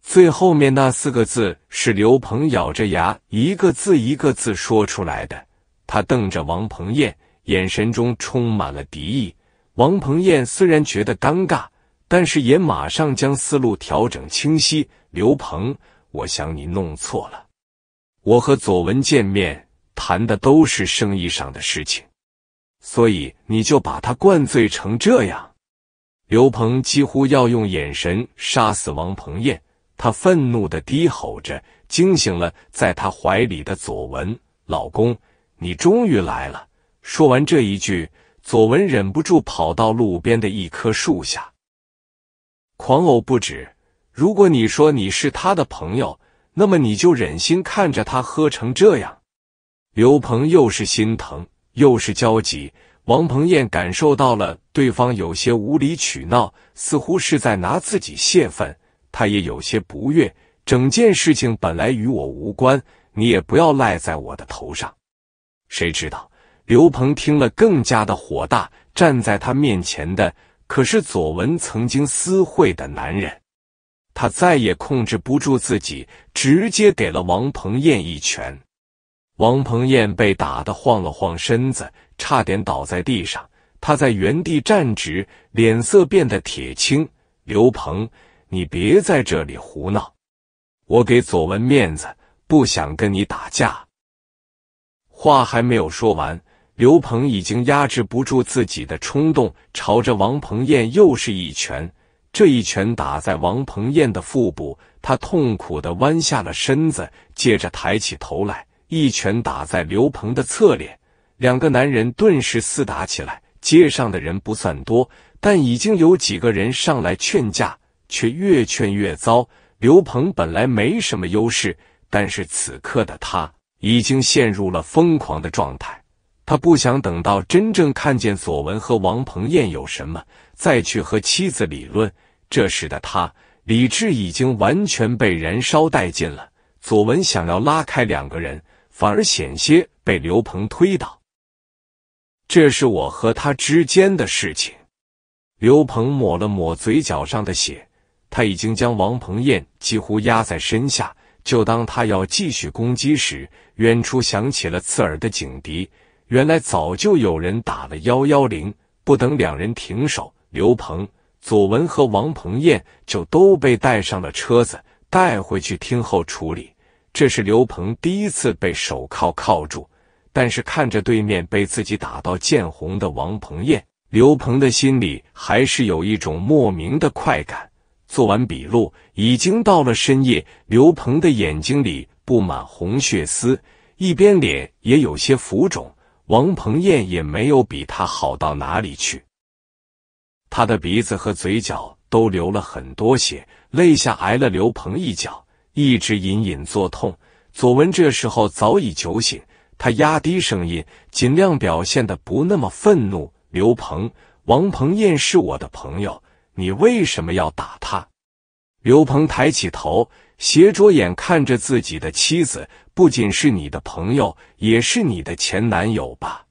最后面那四个字是刘鹏咬着牙一个字一个字说出来的，他瞪着王鹏燕。眼神中充满了敌意。王鹏燕虽然觉得尴尬，但是也马上将思路调整清晰。刘鹏，我想你弄错了，我和左文见面谈的都是生意上的事情，所以你就把他灌醉成这样。刘鹏几乎要用眼神杀死王鹏燕，他愤怒的低吼着，惊醒了在他怀里的左文。老公，你终于来了。说完这一句，左文忍不住跑到路边的一棵树下，狂呕不止。如果你说你是他的朋友，那么你就忍心看着他喝成这样？刘鹏又是心疼又是焦急。王鹏燕感受到了对方有些无理取闹，似乎是在拿自己泄愤，他也有些不悦。整件事情本来与我无关，你也不要赖在我的头上。谁知道？刘鹏听了更加的火大，站在他面前的可是左文曾经私会的男人，他再也控制不住自己，直接给了王鹏燕一拳。王鹏燕被打的晃了晃身子，差点倒在地上。他在原地站直，脸色变得铁青。刘鹏，你别在这里胡闹，我给左文面子，不想跟你打架。话还没有说完。刘鹏已经压制不住自己的冲动，朝着王鹏燕又是一拳。这一拳打在王鹏燕的腹部，他痛苦的弯下了身子，接着抬起头来，一拳打在刘鹏的侧脸。两个男人顿时厮打起来。街上的人不算多，但已经有几个人上来劝架，却越劝越糟。刘鹏本来没什么优势，但是此刻的他已经陷入了疯狂的状态。他不想等到真正看见左文和王鹏燕有什么，再去和妻子理论。这时的他理智已经完全被燃烧殆尽了。左文想要拉开两个人，反而险些被刘鹏推倒。这是我和他之间的事情。刘鹏抹了抹嘴角上的血，他已经将王鹏燕几乎压在身下。就当他要继续攻击时，远处响起了刺耳的警笛。原来早就有人打了幺幺零，不等两人停手，刘鹏、左文和王鹏燕就都被带上了车子，带回去听候处理。这是刘鹏第一次被手铐铐住，但是看着对面被自己打到见红的王鹏燕，刘鹏的心里还是有一种莫名的快感。做完笔录，已经到了深夜，刘鹏的眼睛里布满红血丝，一边脸也有些浮肿。王鹏燕也没有比他好到哪里去，他的鼻子和嘴角都流了很多血，肋下挨了刘鹏一脚，一直隐隐作痛。左文这时候早已酒醒，他压低声音，尽量表现的不那么愤怒：“刘鹏，王鹏燕是我的朋友，你为什么要打他？”刘鹏抬起头，斜着眼看着自己的妻子。不仅是你的朋友，也是你的前男友吧？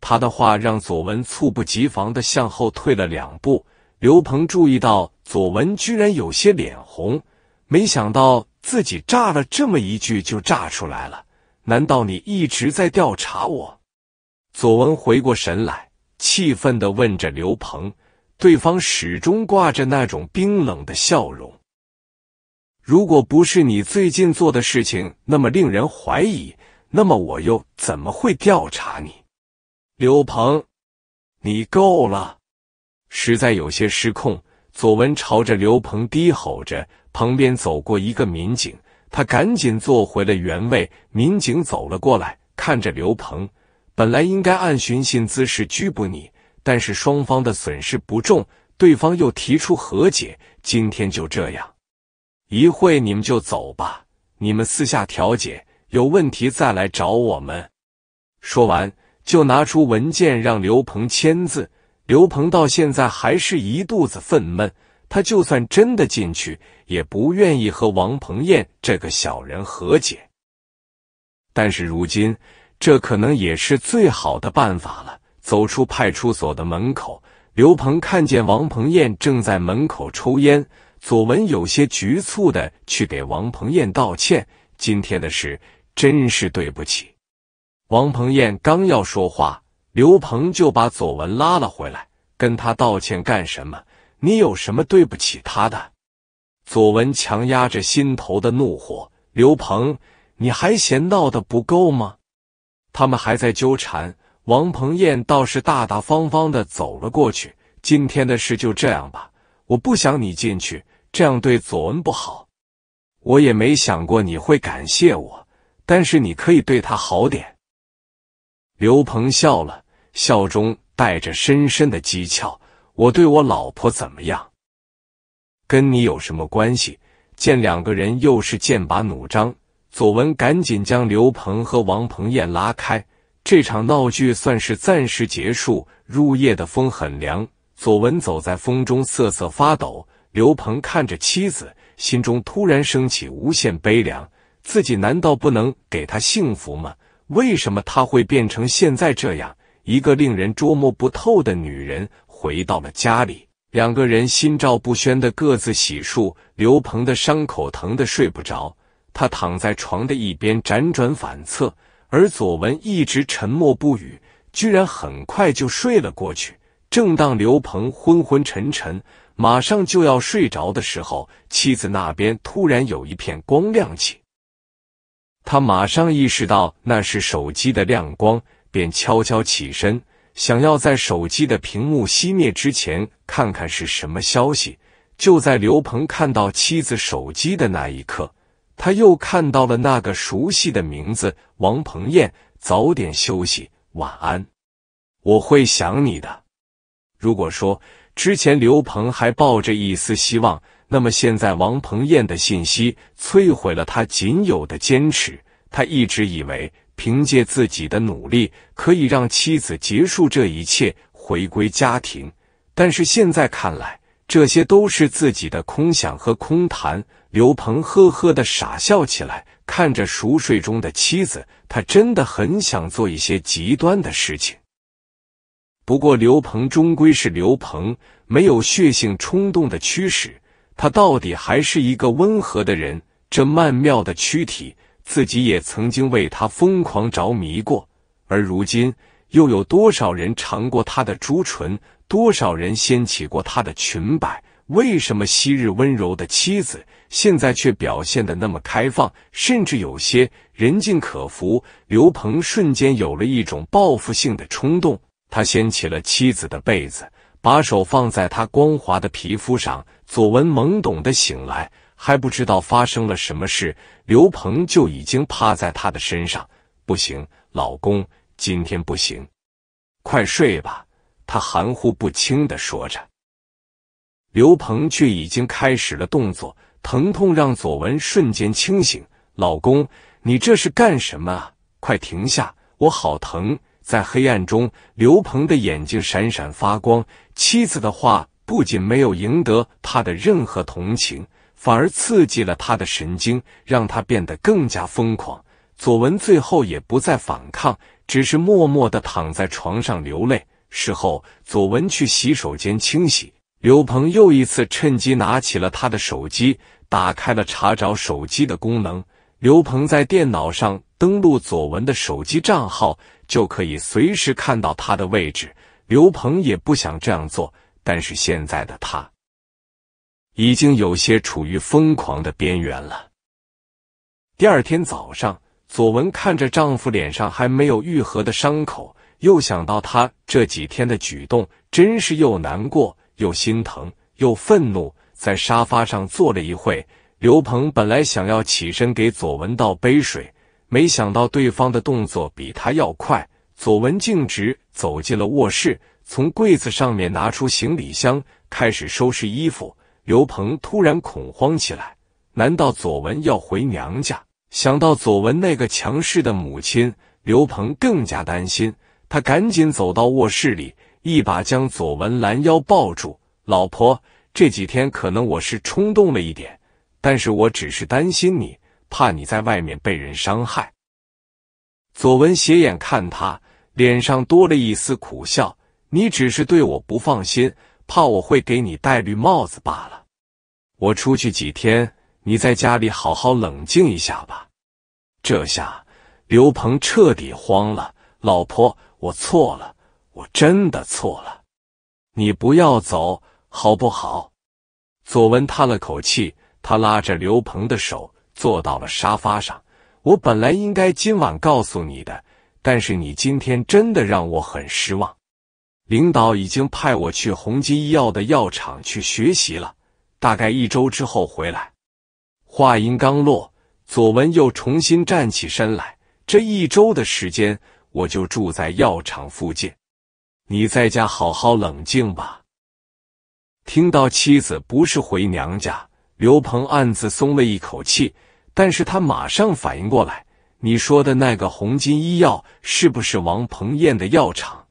他的话让左文猝不及防的向后退了两步。刘鹏注意到左文居然有些脸红，没想到自己炸了这么一句就炸出来了。难道你一直在调查我？左文回过神来，气愤的问着刘鹏，对方始终挂着那种冰冷的笑容。如果不是你最近做的事情那么令人怀疑，那么我又怎么会调查你？刘鹏，你够了！实在有些失控，左文朝着刘鹏低吼着。旁边走过一个民警，他赶紧坐回了原位。民警走了过来，看着刘鹏。本来应该按寻衅滋事拘捕你，但是双方的损失不重，对方又提出和解，今天就这样。一会你们就走吧，你们私下调解，有问题再来找我们。说完，就拿出文件让刘鹏签字。刘鹏到现在还是一肚子愤懑，他就算真的进去，也不愿意和王鹏燕这个小人和解。但是如今，这可能也是最好的办法了。走出派出所的门口，刘鹏看见王鹏燕正在门口抽烟。左文有些局促的去给王鹏燕道歉，今天的事真是对不起。王鹏燕刚要说话，刘鹏就把左文拉了回来，跟他道歉干什么？你有什么对不起他的？左文强压着心头的怒火，刘鹏，你还嫌闹的不够吗？他们还在纠缠，王鹏燕倒是大大方方的走了过去。今天的事就这样吧，我不想你进去。这样对左文不好，我也没想过你会感谢我，但是你可以对他好点。刘鹏笑了笑中带着深深的讥诮：“我对我老婆怎么样，跟你有什么关系？”见两个人又是剑拔弩张，左文赶紧将刘鹏和王鹏燕拉开，这场闹剧算是暂时结束。入夜的风很凉，左文走在风中，瑟瑟发抖。刘鹏看着妻子，心中突然升起无限悲凉。自己难道不能给她幸福吗？为什么她会变成现在这样一个令人捉摸不透的女人？回到了家里，两个人心照不宣地各自洗漱。刘鹏的伤口疼得睡不着，他躺在床的一边辗转反侧，而左文一直沉默不语，居然很快就睡了过去。正当刘鹏昏昏沉沉，马上就要睡着的时候，妻子那边突然有一片光亮起，他马上意识到那是手机的亮光，便悄悄起身，想要在手机的屏幕熄灭之前看看是什么消息。就在刘鹏看到妻子手机的那一刻，他又看到了那个熟悉的名字——王鹏燕。早点休息，晚安，我会想你的。如果说。之前刘鹏还抱着一丝希望，那么现在王鹏燕的信息摧毁了他仅有的坚持。他一直以为凭借自己的努力可以让妻子结束这一切，回归家庭，但是现在看来这些都是自己的空想和空谈。刘鹏呵呵的傻笑起来，看着熟睡中的妻子，他真的很想做一些极端的事情。不过，刘鹏终归是刘鹏，没有血性冲动的驱使，他到底还是一个温和的人。这曼妙的躯体，自己也曾经为他疯狂着迷过。而如今，又有多少人尝过他的朱唇？多少人掀起过他的裙摆？为什么昔日温柔的妻子，现在却表现的那么开放，甚至有些人尽可服？刘鹏瞬间有了一种报复性的冲动。他掀起了妻子的被子，把手放在她光滑的皮肤上。左文懵懂的醒来，还不知道发生了什么事，刘鹏就已经趴在他的身上。不行，老公，今天不行，快睡吧。他含糊不清的说着，刘鹏却已经开始了动作。疼痛让左文瞬间清醒。老公，你这是干什么啊？快停下，我好疼。在黑暗中，刘鹏的眼睛闪闪发光。妻子的话不仅没有赢得他的任何同情，反而刺激了他的神经，让他变得更加疯狂。左文最后也不再反抗，只是默默的躺在床上流泪。事后，左文去洗手间清洗，刘鹏又一次趁机拿起了他的手机，打开了查找手机的功能。刘鹏在电脑上登录左文的手机账号。就可以随时看到他的位置。刘鹏也不想这样做，但是现在的他已经有些处于疯狂的边缘了。第二天早上，左文看着丈夫脸上还没有愈合的伤口，又想到他这几天的举动，真是又难过又心疼又愤怒。在沙发上坐了一会，刘鹏本来想要起身给左文倒杯水。没想到对方的动作比他要快，左文径直走进了卧室，从柜子上面拿出行李箱，开始收拾衣服。刘鹏突然恐慌起来，难道左文要回娘家？想到左文那个强势的母亲，刘鹏更加担心。他赶紧走到卧室里，一把将左文拦腰抱住：“老婆，这几天可能我是冲动了一点，但是我只是担心你。”怕你在外面被人伤害。左文斜眼看他，脸上多了一丝苦笑。你只是对我不放心，怕我会给你戴绿帽子罢了。我出去几天，你在家里好好冷静一下吧。这下刘鹏彻底慌了。老婆，我错了，我真的错了。你不要走，好不好？左文叹了口气，他拉着刘鹏的手。坐到了沙发上，我本来应该今晚告诉你的，但是你今天真的让我很失望。领导已经派我去宏基医药的药厂去学习了，大概一周之后回来。话音刚落，左文又重新站起身来。这一周的时间，我就住在药厂附近，你在家好好冷静吧。听到妻子不是回娘家，刘鹏暗自松了一口气。但是他马上反应过来，你说的那个红金医药是不是王鹏燕的药厂？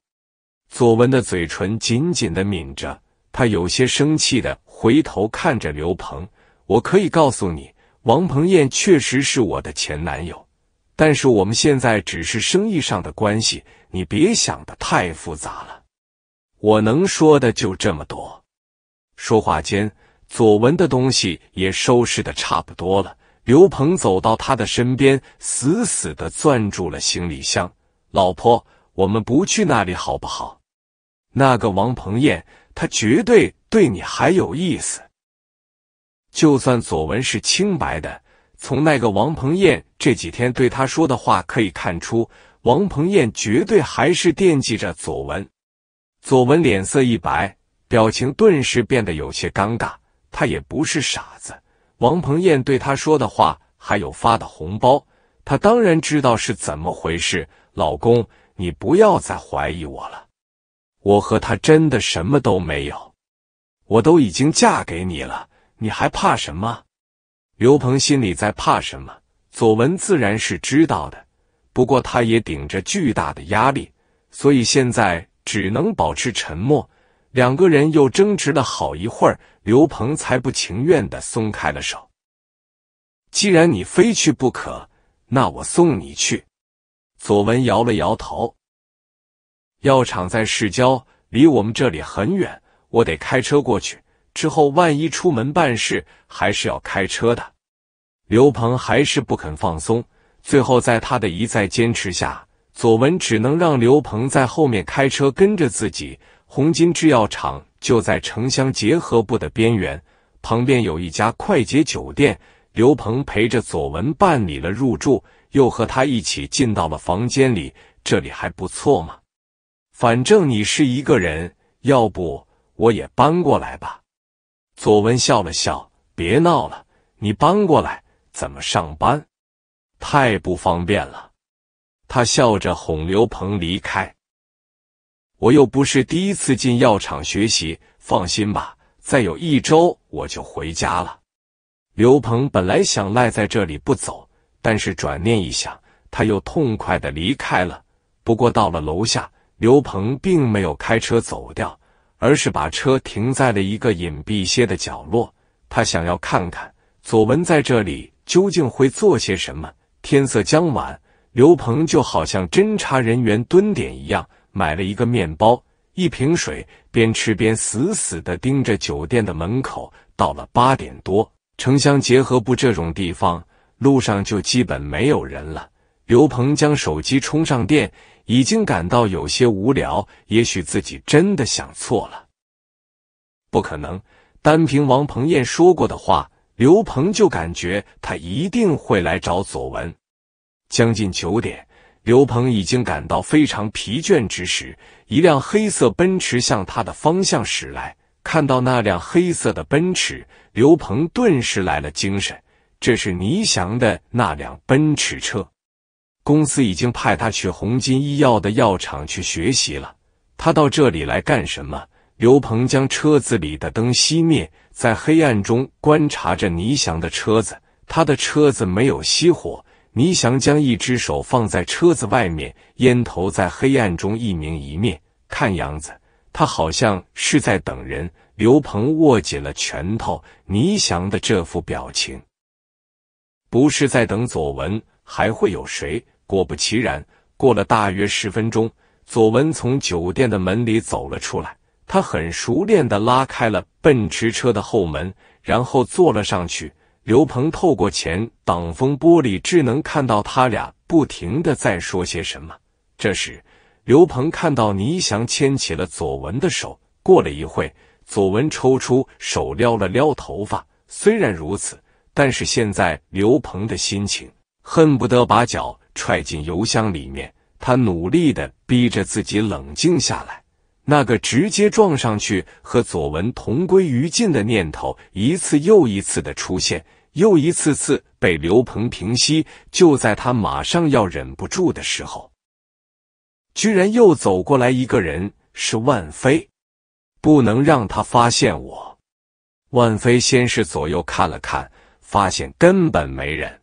左文的嘴唇紧紧的抿着，他有些生气的回头看着刘鹏：“我可以告诉你，王鹏燕确实是我的前男友，但是我们现在只是生意上的关系，你别想的太复杂了。我能说的就这么多。”说话间，左文的东西也收拾的差不多了。刘鹏走到他的身边，死死的攥住了行李箱。老婆，我们不去那里好不好？那个王鹏燕，他绝对对你还有意思。就算左文是清白的，从那个王鹏燕这几天对他说的话可以看出，王鹏燕绝对还是惦记着左文。左文脸色一白，表情顿时变得有些尴尬。他也不是傻子。王鹏燕对他说的话，还有发的红包，他当然知道是怎么回事。老公，你不要再怀疑我了，我和他真的什么都没有。我都已经嫁给你了，你还怕什么？刘鹏心里在怕什么？左文自然是知道的，不过他也顶着巨大的压力，所以现在只能保持沉默。两个人又争执了好一会儿，刘鹏才不情愿的松开了手。既然你非去不可，那我送你去。左文摇了摇头，药厂在市郊，离我们这里很远，我得开车过去。之后万一出门办事，还是要开车的。刘鹏还是不肯放松，最后在他的一再坚持下，左文只能让刘鹏在后面开车跟着自己。红金制药厂就在城乡结合部的边缘，旁边有一家快捷酒店。刘鹏陪着左文办理了入住，又和他一起进到了房间里。这里还不错嘛，反正你是一个人，要不我也搬过来吧？左文笑了笑：“别闹了，你搬过来怎么上班？太不方便了。”他笑着哄刘鹏离开。我又不是第一次进药厂学习，放心吧，再有一周我就回家了。刘鹏本来想赖在这里不走，但是转念一想，他又痛快的离开了。不过到了楼下，刘鹏并没有开车走掉，而是把车停在了一个隐蔽些的角落。他想要看看左文在这里究竟会做些什么。天色将晚，刘鹏就好像侦查人员蹲点一样。买了一个面包，一瓶水，边吃边死死的盯着酒店的门口。到了八点多，城乡结合部这种地方，路上就基本没有人了。刘鹏将手机充上电，已经感到有些无聊。也许自己真的想错了，不可能。单凭王鹏燕说过的话，刘鹏就感觉他一定会来找左文。将近九点。刘鹏已经感到非常疲倦之时，一辆黑色奔驰向他的方向驶来。看到那辆黑色的奔驰，刘鹏顿时来了精神。这是倪祥的那辆奔驰车，公司已经派他去红金医药的药厂去学习了。他到这里来干什么？刘鹏将车子里的灯熄灭，在黑暗中观察着倪祥的车子。他的车子没有熄火。倪翔将一只手放在车子外面，烟头在黑暗中一明一灭。看样子，他好像是在等人。刘鹏握紧了拳头。倪翔的这副表情，不是在等左文，还会有谁？果不其然，过了大约十分钟，左文从酒店的门里走了出来。他很熟练的拉开了奔驰车的后门，然后坐了上去。刘鹏透过前挡风玻璃，只能看到他俩不停的在说些什么。这时，刘鹏看到倪翔牵起了左文的手。过了一会，左文抽出手撩了撩头发。虽然如此，但是现在刘鹏的心情恨不得把脚踹进油箱里面。他努力的逼着自己冷静下来。那个直接撞上去和左文同归于尽的念头，一次又一次的出现，又一次次被刘鹏平息。就在他马上要忍不住的时候，居然又走过来一个人，是万飞。不能让他发现我。万飞先是左右看了看，发现根本没人，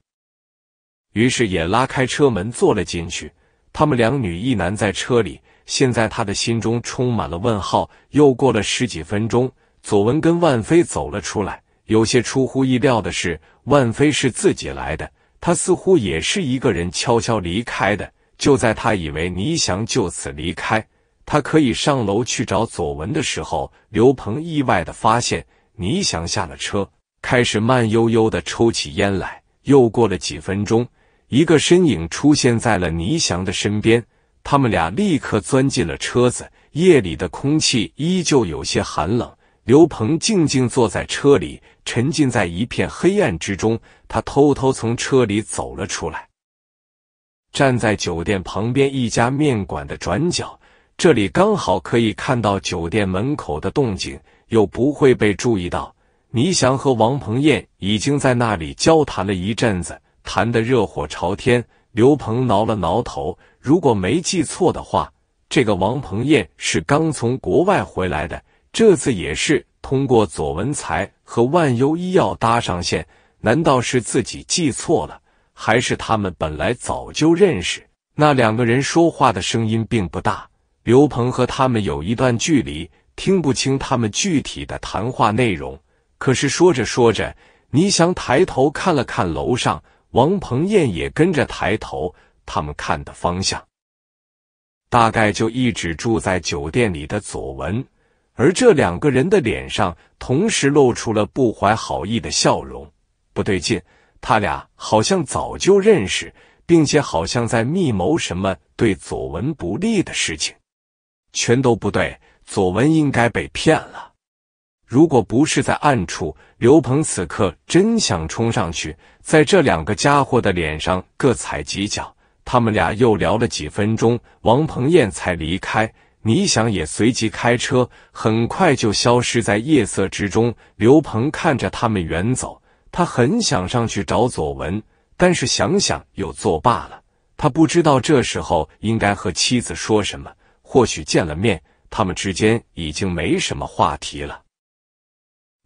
于是也拉开车门坐了进去。他们两女一男在车里。现在他的心中充满了问号。又过了十几分钟，左文跟万飞走了出来。有些出乎意料的是，万飞是自己来的，他似乎也是一个人悄悄离开的。就在他以为倪祥就此离开，他可以上楼去找左文的时候，刘鹏意外的发现倪祥下了车，开始慢悠悠的抽起烟来。又过了几分钟，一个身影出现在了倪祥的身边。他们俩立刻钻进了车子。夜里的空气依旧有些寒冷。刘鹏静静坐在车里，沉浸在一片黑暗之中。他偷偷从车里走了出来，站在酒店旁边一家面馆的转角，这里刚好可以看到酒店门口的动静，又不会被注意到。倪祥和王鹏燕已经在那里交谈了一阵子，谈得热火朝天。刘鹏挠了挠头。如果没记错的话，这个王鹏燕是刚从国外回来的，这次也是通过左文才和万优医药搭上线。难道是自己记错了，还是他们本来早就认识？那两个人说话的声音并不大，刘鹏和他们有一段距离，听不清他们具体的谈话内容。可是说着说着，倪祥抬头看了看楼上，王鹏燕也跟着抬头。他们看的方向，大概就一直住在酒店里的左文，而这两个人的脸上同时露出了不怀好意的笑容。不对劲，他俩好像早就认识，并且好像在密谋什么对左文不利的事情。全都不对，左文应该被骗了。如果不是在暗处，刘鹏此刻真想冲上去，在这两个家伙的脸上各踩几脚。他们俩又聊了几分钟，王鹏燕才离开，倪想也随即开车，很快就消失在夜色之中。刘鹏看着他们远走，他很想上去找左文，但是想想又作罢了。他不知道这时候应该和妻子说什么，或许见了面，他们之间已经没什么话题了。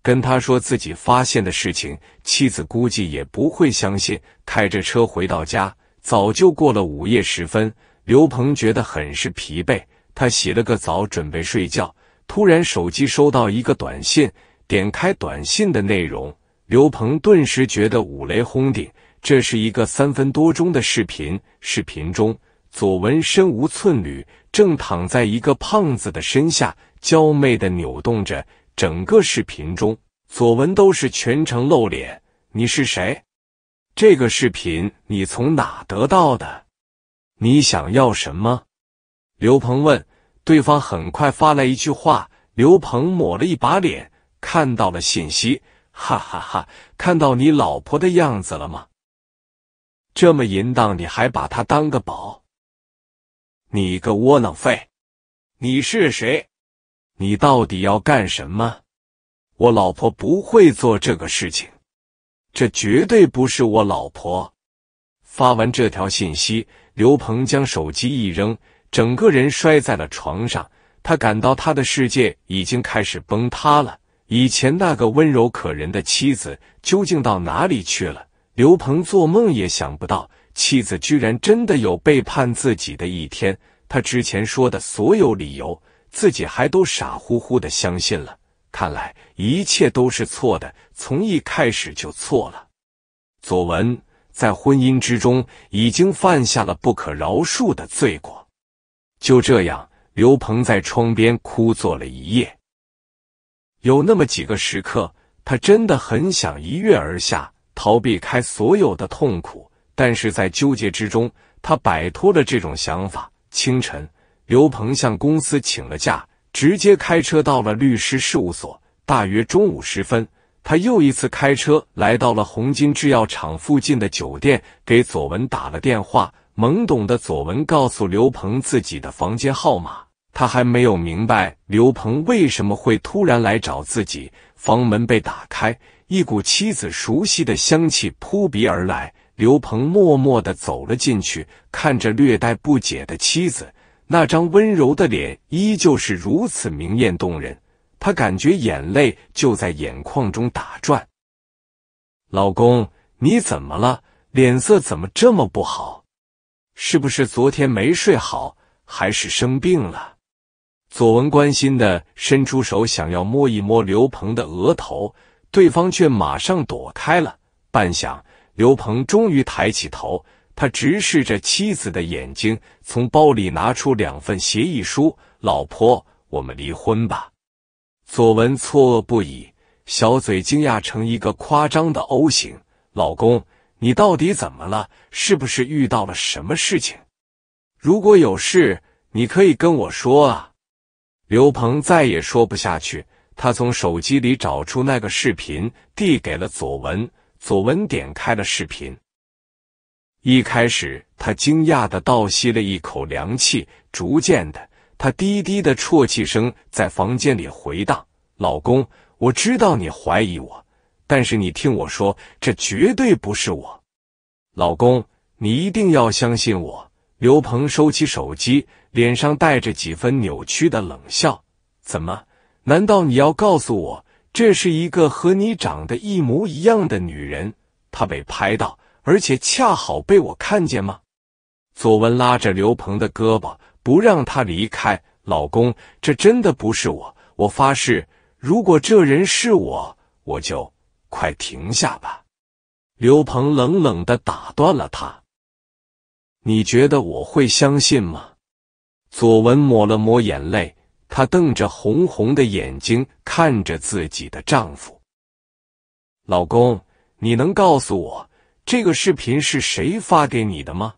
跟他说自己发现的事情，妻子估计也不会相信。开着车回到家。早就过了午夜时分，刘鹏觉得很是疲惫，他洗了个澡准备睡觉，突然手机收到一个短信，点开短信的内容，刘鹏顿时觉得五雷轰顶。这是一个三分多钟的视频，视频中左文身无寸缕，正躺在一个胖子的身下，娇媚的扭动着。整个视频中，左文都是全程露脸。你是谁？这个视频你从哪得到的？你想要什么？刘鹏问。对方很快发来一句话。刘鹏抹了一把脸，看到了信息，哈哈哈！看到你老婆的样子了吗？这么淫荡，你还把她当个宝？你个窝囊废！你是谁？你到底要干什么？我老婆不会做这个事情。这绝对不是我老婆！发完这条信息，刘鹏将手机一扔，整个人摔在了床上。他感到他的世界已经开始崩塌了。以前那个温柔可人的妻子究竟到哪里去了？刘鹏做梦也想不到，妻子居然真的有背叛自己的一天。他之前说的所有理由，自己还都傻乎乎的相信了。看来一切都是错的，从一开始就错了。左文在婚姻之中已经犯下了不可饶恕的罪过。就这样，刘鹏在窗边枯坐了一夜。有那么几个时刻，他真的很想一跃而下，逃避开所有的痛苦。但是在纠结之中，他摆脱了这种想法。清晨，刘鹏向公司请了假。直接开车到了律师事务所。大约中午时分，他又一次开车来到了红金制药厂附近的酒店，给左文打了电话。懵懂的左文告诉刘鹏自己的房间号码。他还没有明白刘鹏为什么会突然来找自己。房门被打开，一股妻子熟悉的香气扑鼻而来。刘鹏默默的走了进去，看着略带不解的妻子。那张温柔的脸依旧是如此明艳动人，他感觉眼泪就在眼眶中打转。老公，你怎么了？脸色怎么这么不好？是不是昨天没睡好，还是生病了？左文关心的伸出手想要摸一摸刘鹏的额头，对方却马上躲开了。半晌，刘鹏终于抬起头。他直视着妻子的眼睛，从包里拿出两份协议书。老婆，我们离婚吧。左文错愕不已，小嘴惊讶成一个夸张的 O 型。老公，你到底怎么了？是不是遇到了什么事情？如果有事，你可以跟我说啊。刘鹏再也说不下去，他从手机里找出那个视频，递给了左文。左文点开了视频。一开始，他惊讶地倒吸了一口凉气。逐渐的，他低低的啜泣声在房间里回荡。老公，我知道你怀疑我，但是你听我说，这绝对不是我。老公，你一定要相信我。刘鹏收起手机，脸上带着几分扭曲的冷笑。怎么？难道你要告诉我，这是一个和你长得一模一样的女人？她被拍到。而且恰好被我看见吗？左文拉着刘鹏的胳膊，不让他离开。老公，这真的不是我，我发誓。如果这人是我，我就……快停下吧！刘鹏冷冷的打断了他。你觉得我会相信吗？左文抹了抹眼泪，她瞪着红红的眼睛看着自己的丈夫。老公，你能告诉我？这个视频是谁发给你的吗？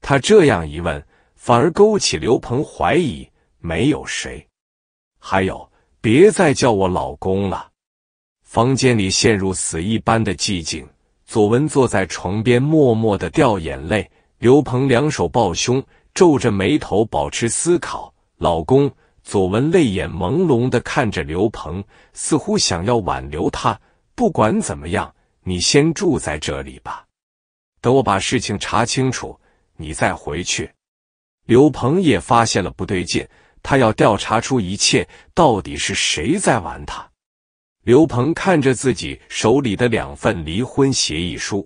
他这样一问，反而勾起刘鹏怀疑，没有谁。还有，别再叫我老公了。房间里陷入死一般的寂静。左文坐在床边，默默的掉眼泪。刘鹏两手抱胸，皱着眉头，保持思考。老公，左文泪眼朦胧的看着刘鹏，似乎想要挽留他。不管怎么样。你先住在这里吧，等我把事情查清楚，你再回去。刘鹏也发现了不对劲，他要调查出一切，到底是谁在玩他。刘鹏看着自己手里的两份离婚协议书，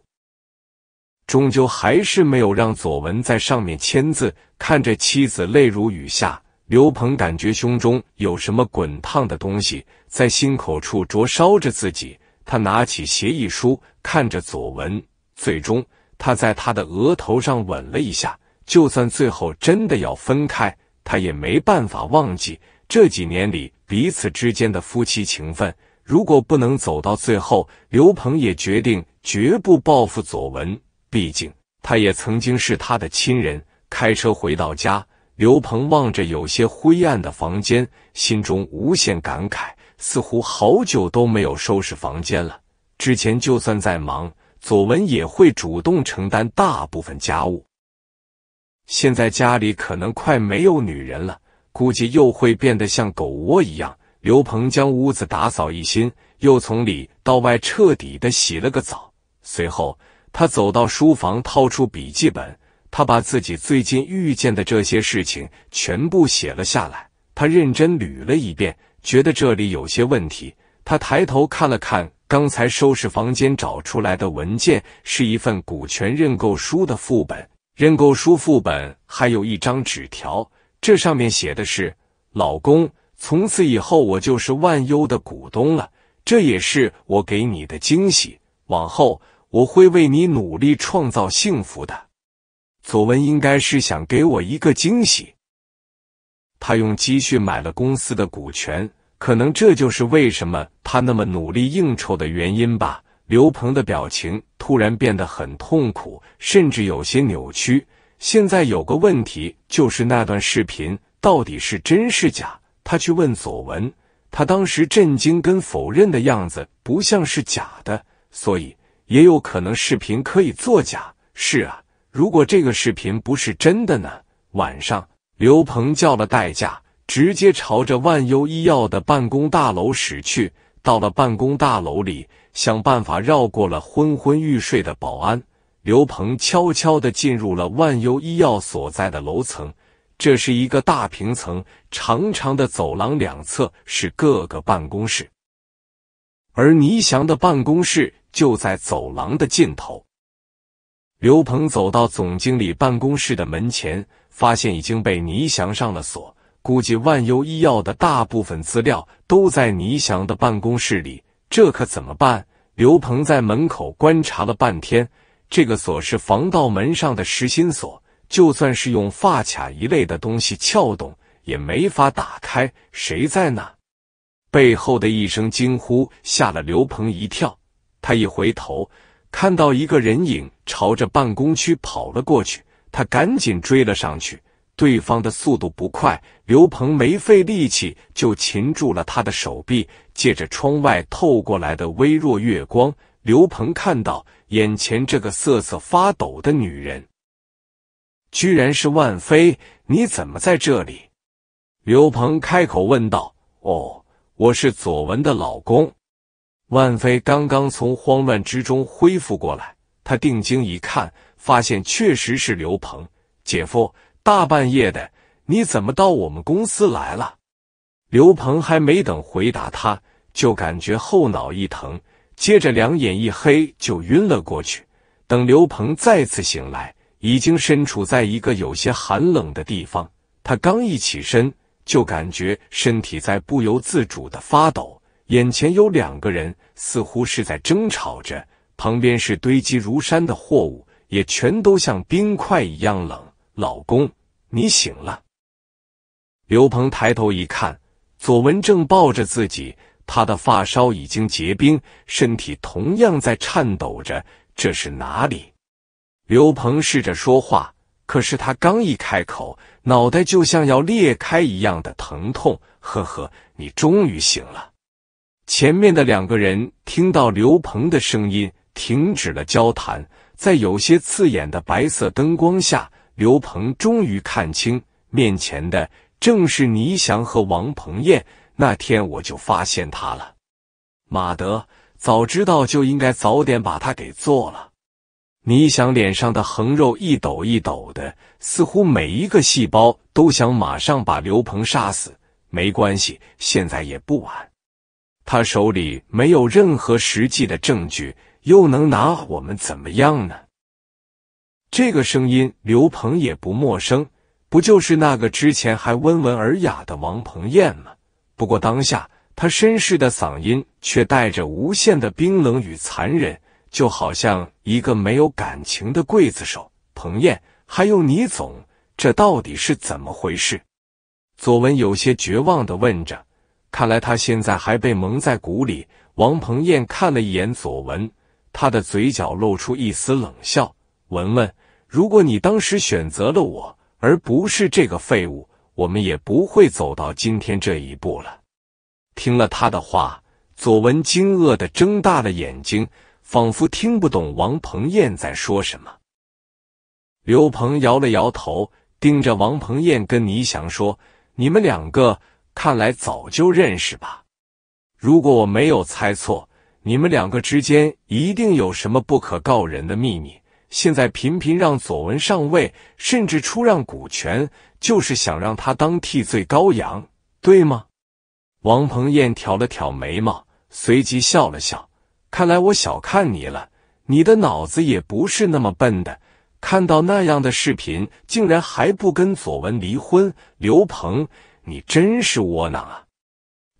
终究还是没有让左文在上面签字。看着妻子泪如雨下，刘鹏感觉胸中有什么滚烫的东西在心口处灼烧着自己。他拿起协议书，看着左文，最终他在他的额头上吻了一下。就算最后真的要分开，他也没办法忘记这几年里彼此之间的夫妻情分。如果不能走到最后，刘鹏也决定绝不报复左文，毕竟他也曾经是他的亲人。开车回到家，刘鹏望着有些灰暗的房间，心中无限感慨。似乎好久都没有收拾房间了。之前就算再忙，左文也会主动承担大部分家务。现在家里可能快没有女人了，估计又会变得像狗窝一样。刘鹏将屋子打扫一新，又从里到外彻底的洗了个澡。随后，他走到书房，掏出笔记本，他把自己最近遇见的这些事情全部写了下来。他认真捋了一遍。觉得这里有些问题，他抬头看了看刚才收拾房间找出来的文件，是一份股权认购书的副本。认购书副本还有一张纸条，这上面写的是：“老公，从此以后我就是万优的股东了，这也是我给你的惊喜。往后我会为你努力创造幸福的。”左文应该是想给我一个惊喜。他用积蓄买了公司的股权，可能这就是为什么他那么努力应酬的原因吧。刘鹏的表情突然变得很痛苦，甚至有些扭曲。现在有个问题，就是那段视频到底是真是假？他去问左文，他当时震惊跟否认的样子不像是假的，所以也有可能视频可以作假。是啊，如果这个视频不是真的呢？晚上。刘鹏叫了代驾，直接朝着万优医药的办公大楼驶去。到了办公大楼里，想办法绕过了昏昏欲睡的保安，刘鹏悄悄的进入了万优医药所在的楼层。这是一个大平层，长长的走廊两侧是各个办公室，而倪翔的办公室就在走廊的尽头。刘鹏走到总经理办公室的门前。发现已经被倪翔上了锁，估计万优医药的大部分资料都在倪翔的办公室里，这可怎么办？刘鹏在门口观察了半天，这个锁是防盗门上的实心锁，就算是用发卡一类的东西撬动也没法打开。谁在那？背后的一声惊呼吓了刘鹏一跳，他一回头，看到一个人影朝着办公区跑了过去。他赶紧追了上去，对方的速度不快，刘鹏没费力气就擒住了他的手臂。借着窗外透过来的微弱月光，刘鹏看到眼前这个瑟瑟发抖的女人，居然是万飞。你怎么在这里？刘鹏开口问道。“哦，我是左文的老公。”万飞刚刚从慌乱之中恢复过来，他定睛一看。发现确实是刘鹏姐夫。大半夜的，你怎么到我们公司来了？刘鹏还没等回答，他就感觉后脑一疼，接着两眼一黑就晕了过去。等刘鹏再次醒来，已经身处在一个有些寒冷的地方。他刚一起身，就感觉身体在不由自主的发抖。眼前有两个人，似乎是在争吵着。旁边是堆积如山的货物。也全都像冰块一样冷。老公，你醒了。刘鹏抬头一看，左文正抱着自己，他的发梢已经结冰，身体同样在颤抖着。这是哪里？刘鹏试着说话，可是他刚一开口，脑袋就像要裂开一样的疼痛。呵呵，你终于醒了。前面的两个人听到刘鹏的声音，停止了交谈。在有些刺眼的白色灯光下，刘鹏终于看清面前的正是倪祥和王鹏燕。那天我就发现他了，马德，早知道就应该早点把他给做了。倪想脸上的横肉一抖一抖的，似乎每一个细胞都想马上把刘鹏杀死。没关系，现在也不晚。他手里没有任何实际的证据。又能拿我们怎么样呢？这个声音刘鹏也不陌生，不就是那个之前还温文尔雅的王鹏燕吗？不过当下他绅士的嗓音却带着无限的冰冷与残忍，就好像一个没有感情的刽子手。鹏燕，还有你总，这到底是怎么回事？左文有些绝望的问着。看来他现在还被蒙在鼓里。王鹏燕看了一眼左文。他的嘴角露出一丝冷笑：“文文，如果你当时选择了我，而不是这个废物，我们也不会走到今天这一步了。”听了他的话，左文惊愕的睁大了眼睛，仿佛听不懂王鹏燕在说什么。刘鹏摇了摇头，盯着王鹏燕跟倪翔说：“你们两个看来早就认识吧？如果我没有猜错。”你们两个之间一定有什么不可告人的秘密？现在频频让左文上位，甚至出让股权，就是想让他当替罪羔羊，对吗？王鹏燕挑了挑眉毛，随即笑了笑。看来我小看你了，你的脑子也不是那么笨的。看到那样的视频，竟然还不跟左文离婚，刘鹏，你真是窝囊啊！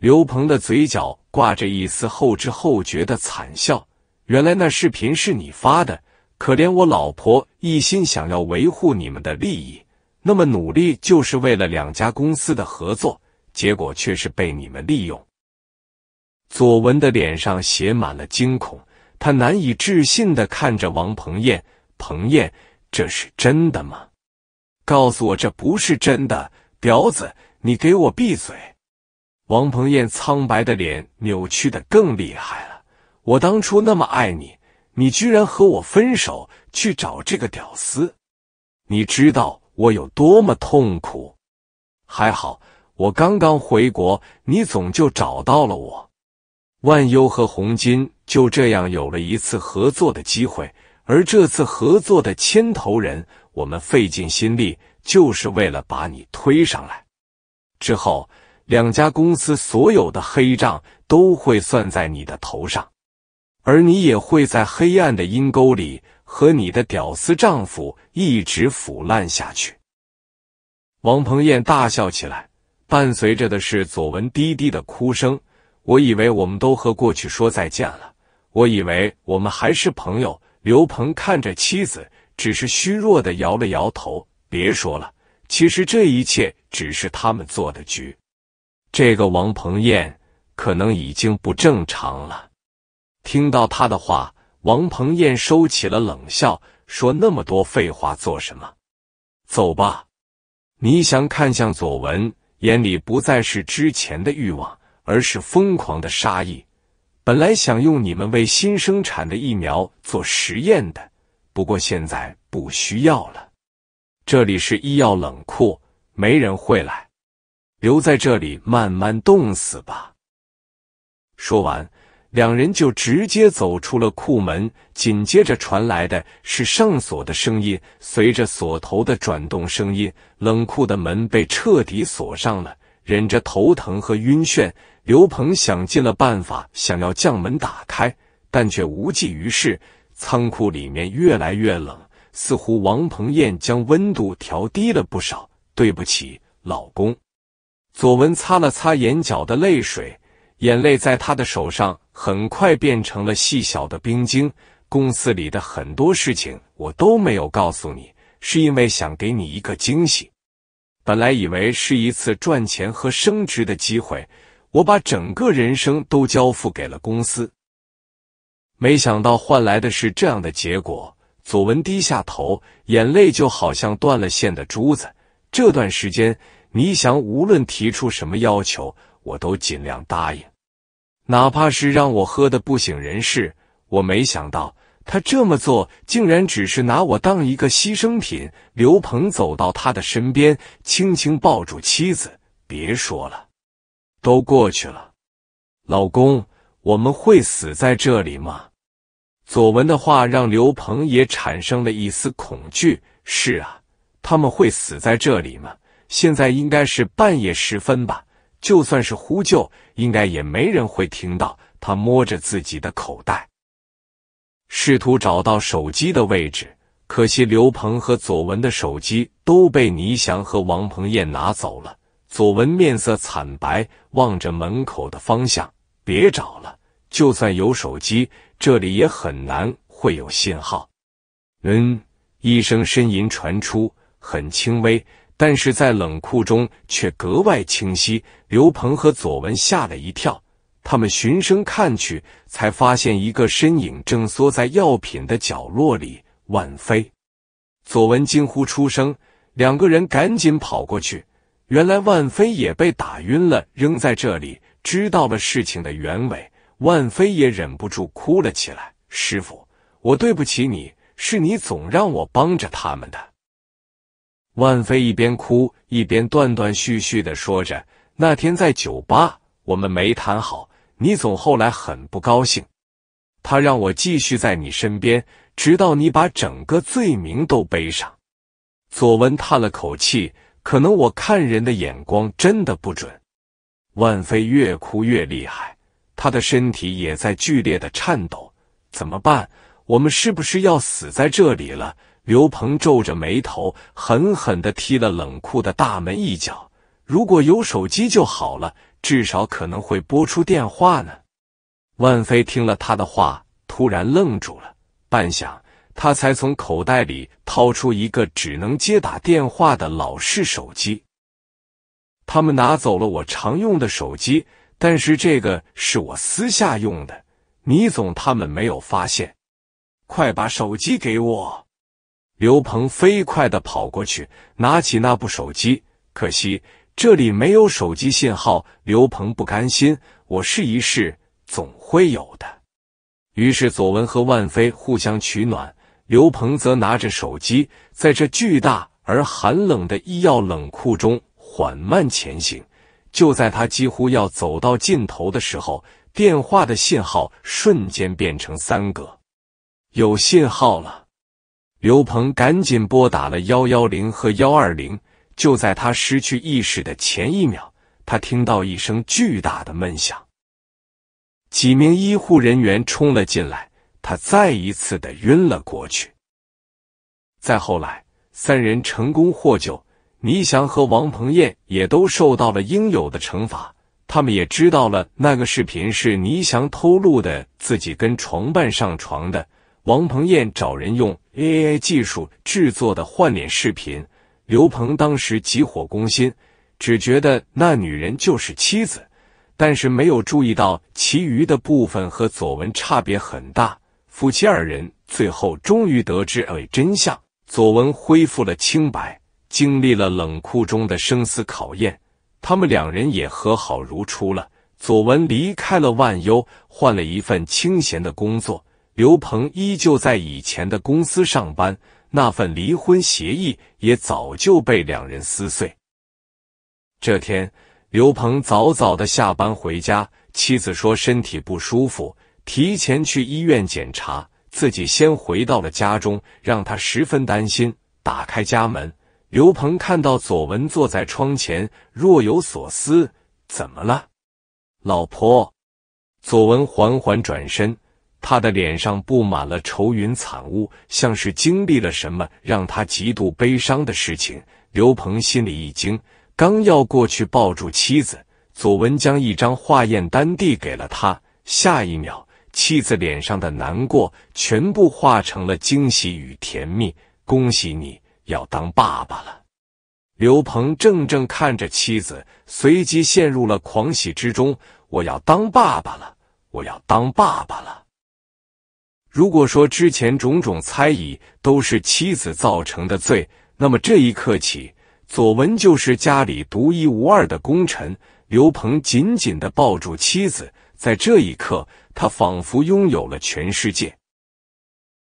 刘鹏的嘴角挂着一丝后知后觉的惨笑。原来那视频是你发的，可怜我老婆一心想要维护你们的利益，那么努力就是为了两家公司的合作，结果却是被你们利用。左文的脸上写满了惊恐，他难以置信的看着王鹏燕，鹏燕，这是真的吗？告诉我这不是真的，婊子，你给我闭嘴！王鹏燕苍白的脸扭曲的更厉害了。我当初那么爱你，你居然和我分手去找这个屌丝！你知道我有多么痛苦。还好我刚刚回国，你总就找到了我。万优和洪金就这样有了一次合作的机会，而这次合作的牵头人，我们费尽心力就是为了把你推上来。之后。两家公司所有的黑账都会算在你的头上，而你也会在黑暗的阴沟里和你的屌丝丈夫一直腐烂下去。王鹏燕大笑起来，伴随着的是左文低低的哭声。我以为我们都和过去说再见了，我以为我们还是朋友。刘鹏看着妻子，只是虚弱的摇了摇头：“别说了，其实这一切只是他们做的局。”这个王鹏燕可能已经不正常了。听到他的话，王鹏燕收起了冷笑，说：“那么多废话做什么？走吧。”倪祥看向左文，眼里不再是之前的欲望，而是疯狂的杀意。本来想用你们为新生产的疫苗做实验的，不过现在不需要了。这里是医药冷库，没人会来。留在这里慢慢冻死吧。说完，两人就直接走出了库门。紧接着传来的是上锁的声音，随着锁头的转动声音，冷库的门被彻底锁上了。忍着头疼和晕眩，刘鹏想尽了办法想要将门打开，但却无济于事。仓库里面越来越冷，似乎王鹏燕将温度调低了不少。对不起，老公。左文擦了擦眼角的泪水，眼泪在他的手上很快变成了细小的冰晶。公司里的很多事情我都没有告诉你，是因为想给你一个惊喜。本来以为是一次赚钱和升职的机会，我把整个人生都交付给了公司，没想到换来的是这样的结果。左文低下头，眼泪就好像断了线的珠子。这段时间。你想，无论提出什么要求，我都尽量答应，哪怕是让我喝的不省人事。我没想到他这么做，竟然只是拿我当一个牺牲品。刘鹏走到他的身边，轻轻抱住妻子：“别说了，都过去了。”老公，我们会死在这里吗？左文的话让刘鹏也产生了一丝恐惧。是啊，他们会死在这里吗？现在应该是半夜时分吧，就算是呼救，应该也没人会听到。他摸着自己的口袋，试图找到手机的位置，可惜刘鹏和左文的手机都被倪祥和王鹏燕拿走了。左文面色惨白，望着门口的方向：“别找了，就算有手机，这里也很难会有信号。”嗯，一声呻吟传出，很轻微。但是在冷库中却格外清晰。刘鹏和左文吓了一跳，他们循声看去，才发现一个身影正缩在药品的角落里。万飞，左文惊呼出声，两个人赶紧跑过去。原来万飞也被打晕了，扔在这里。知道了事情的原委，万飞也忍不住哭了起来：“师傅，我对不起你，是你总让我帮着他们的。”万飞一边哭一边断断续续的说着：“那天在酒吧，我们没谈好，你总后来很不高兴，他让我继续在你身边，直到你把整个罪名都背上。”左文叹了口气：“可能我看人的眼光真的不准。”万飞越哭越厉害，他的身体也在剧烈的颤抖。怎么办？我们是不是要死在这里了？刘鹏皱着眉头，狠狠的踢了冷库的大门一脚。如果有手机就好了，至少可能会拨出电话呢。万飞听了他的话，突然愣住了，半晌，他才从口袋里掏出一个只能接打电话的老式手机。他们拿走了我常用的手机，但是这个是我私下用的，倪总他们没有发现。快把手机给我！刘鹏飞快的跑过去，拿起那部手机，可惜这里没有手机信号。刘鹏不甘心，我试一试，总会有的。于是左文和万飞互相取暖，刘鹏则拿着手机，在这巨大而寒冷的医药冷库中缓慢前行。就在他几乎要走到尽头的时候，电话的信号瞬间变成三格，有信号了。刘鹏赶紧拨打了幺幺零和幺二零。就在他失去意识的前一秒，他听到一声巨大的闷响。几名医护人员冲了进来，他再一次的晕了过去。再后来，三人成功获救。倪祥和王鹏燕也都受到了应有的惩罚。他们也知道了那个视频是倪祥偷录的，自己跟床伴上床的。王鹏燕找人用 AI 技术制作的换脸视频，刘鹏当时急火攻心，只觉得那女人就是妻子，但是没有注意到其余的部分和左文差别很大。夫妻二人最后终于得知诶真相，左文恢复了清白，经历了冷酷中的生死考验，他们两人也和好如初了。左文离开了万优，换了一份清闲的工作。刘鹏依旧在以前的公司上班，那份离婚协议也早就被两人撕碎。这天，刘鹏早早的下班回家，妻子说身体不舒服，提前去医院检查，自己先回到了家中，让他十分担心。打开家门，刘鹏看到左文坐在窗前，若有所思。怎么了，老婆？左文缓缓转身。他的脸上布满了愁云惨雾，像是经历了什么让他极度悲伤的事情。刘鹏心里一惊，刚要过去抱住妻子，左文将一张化验单递给了他。下一秒，妻子脸上的难过全部化成了惊喜与甜蜜。恭喜你要当爸爸了！刘鹏怔怔看着妻子，随即陷入了狂喜之中：我要当爸爸了！我要当爸爸了！如果说之前种种猜疑都是妻子造成的罪，那么这一刻起，左文就是家里独一无二的功臣。刘鹏紧紧的抱住妻子，在这一刻，他仿佛拥有了全世界。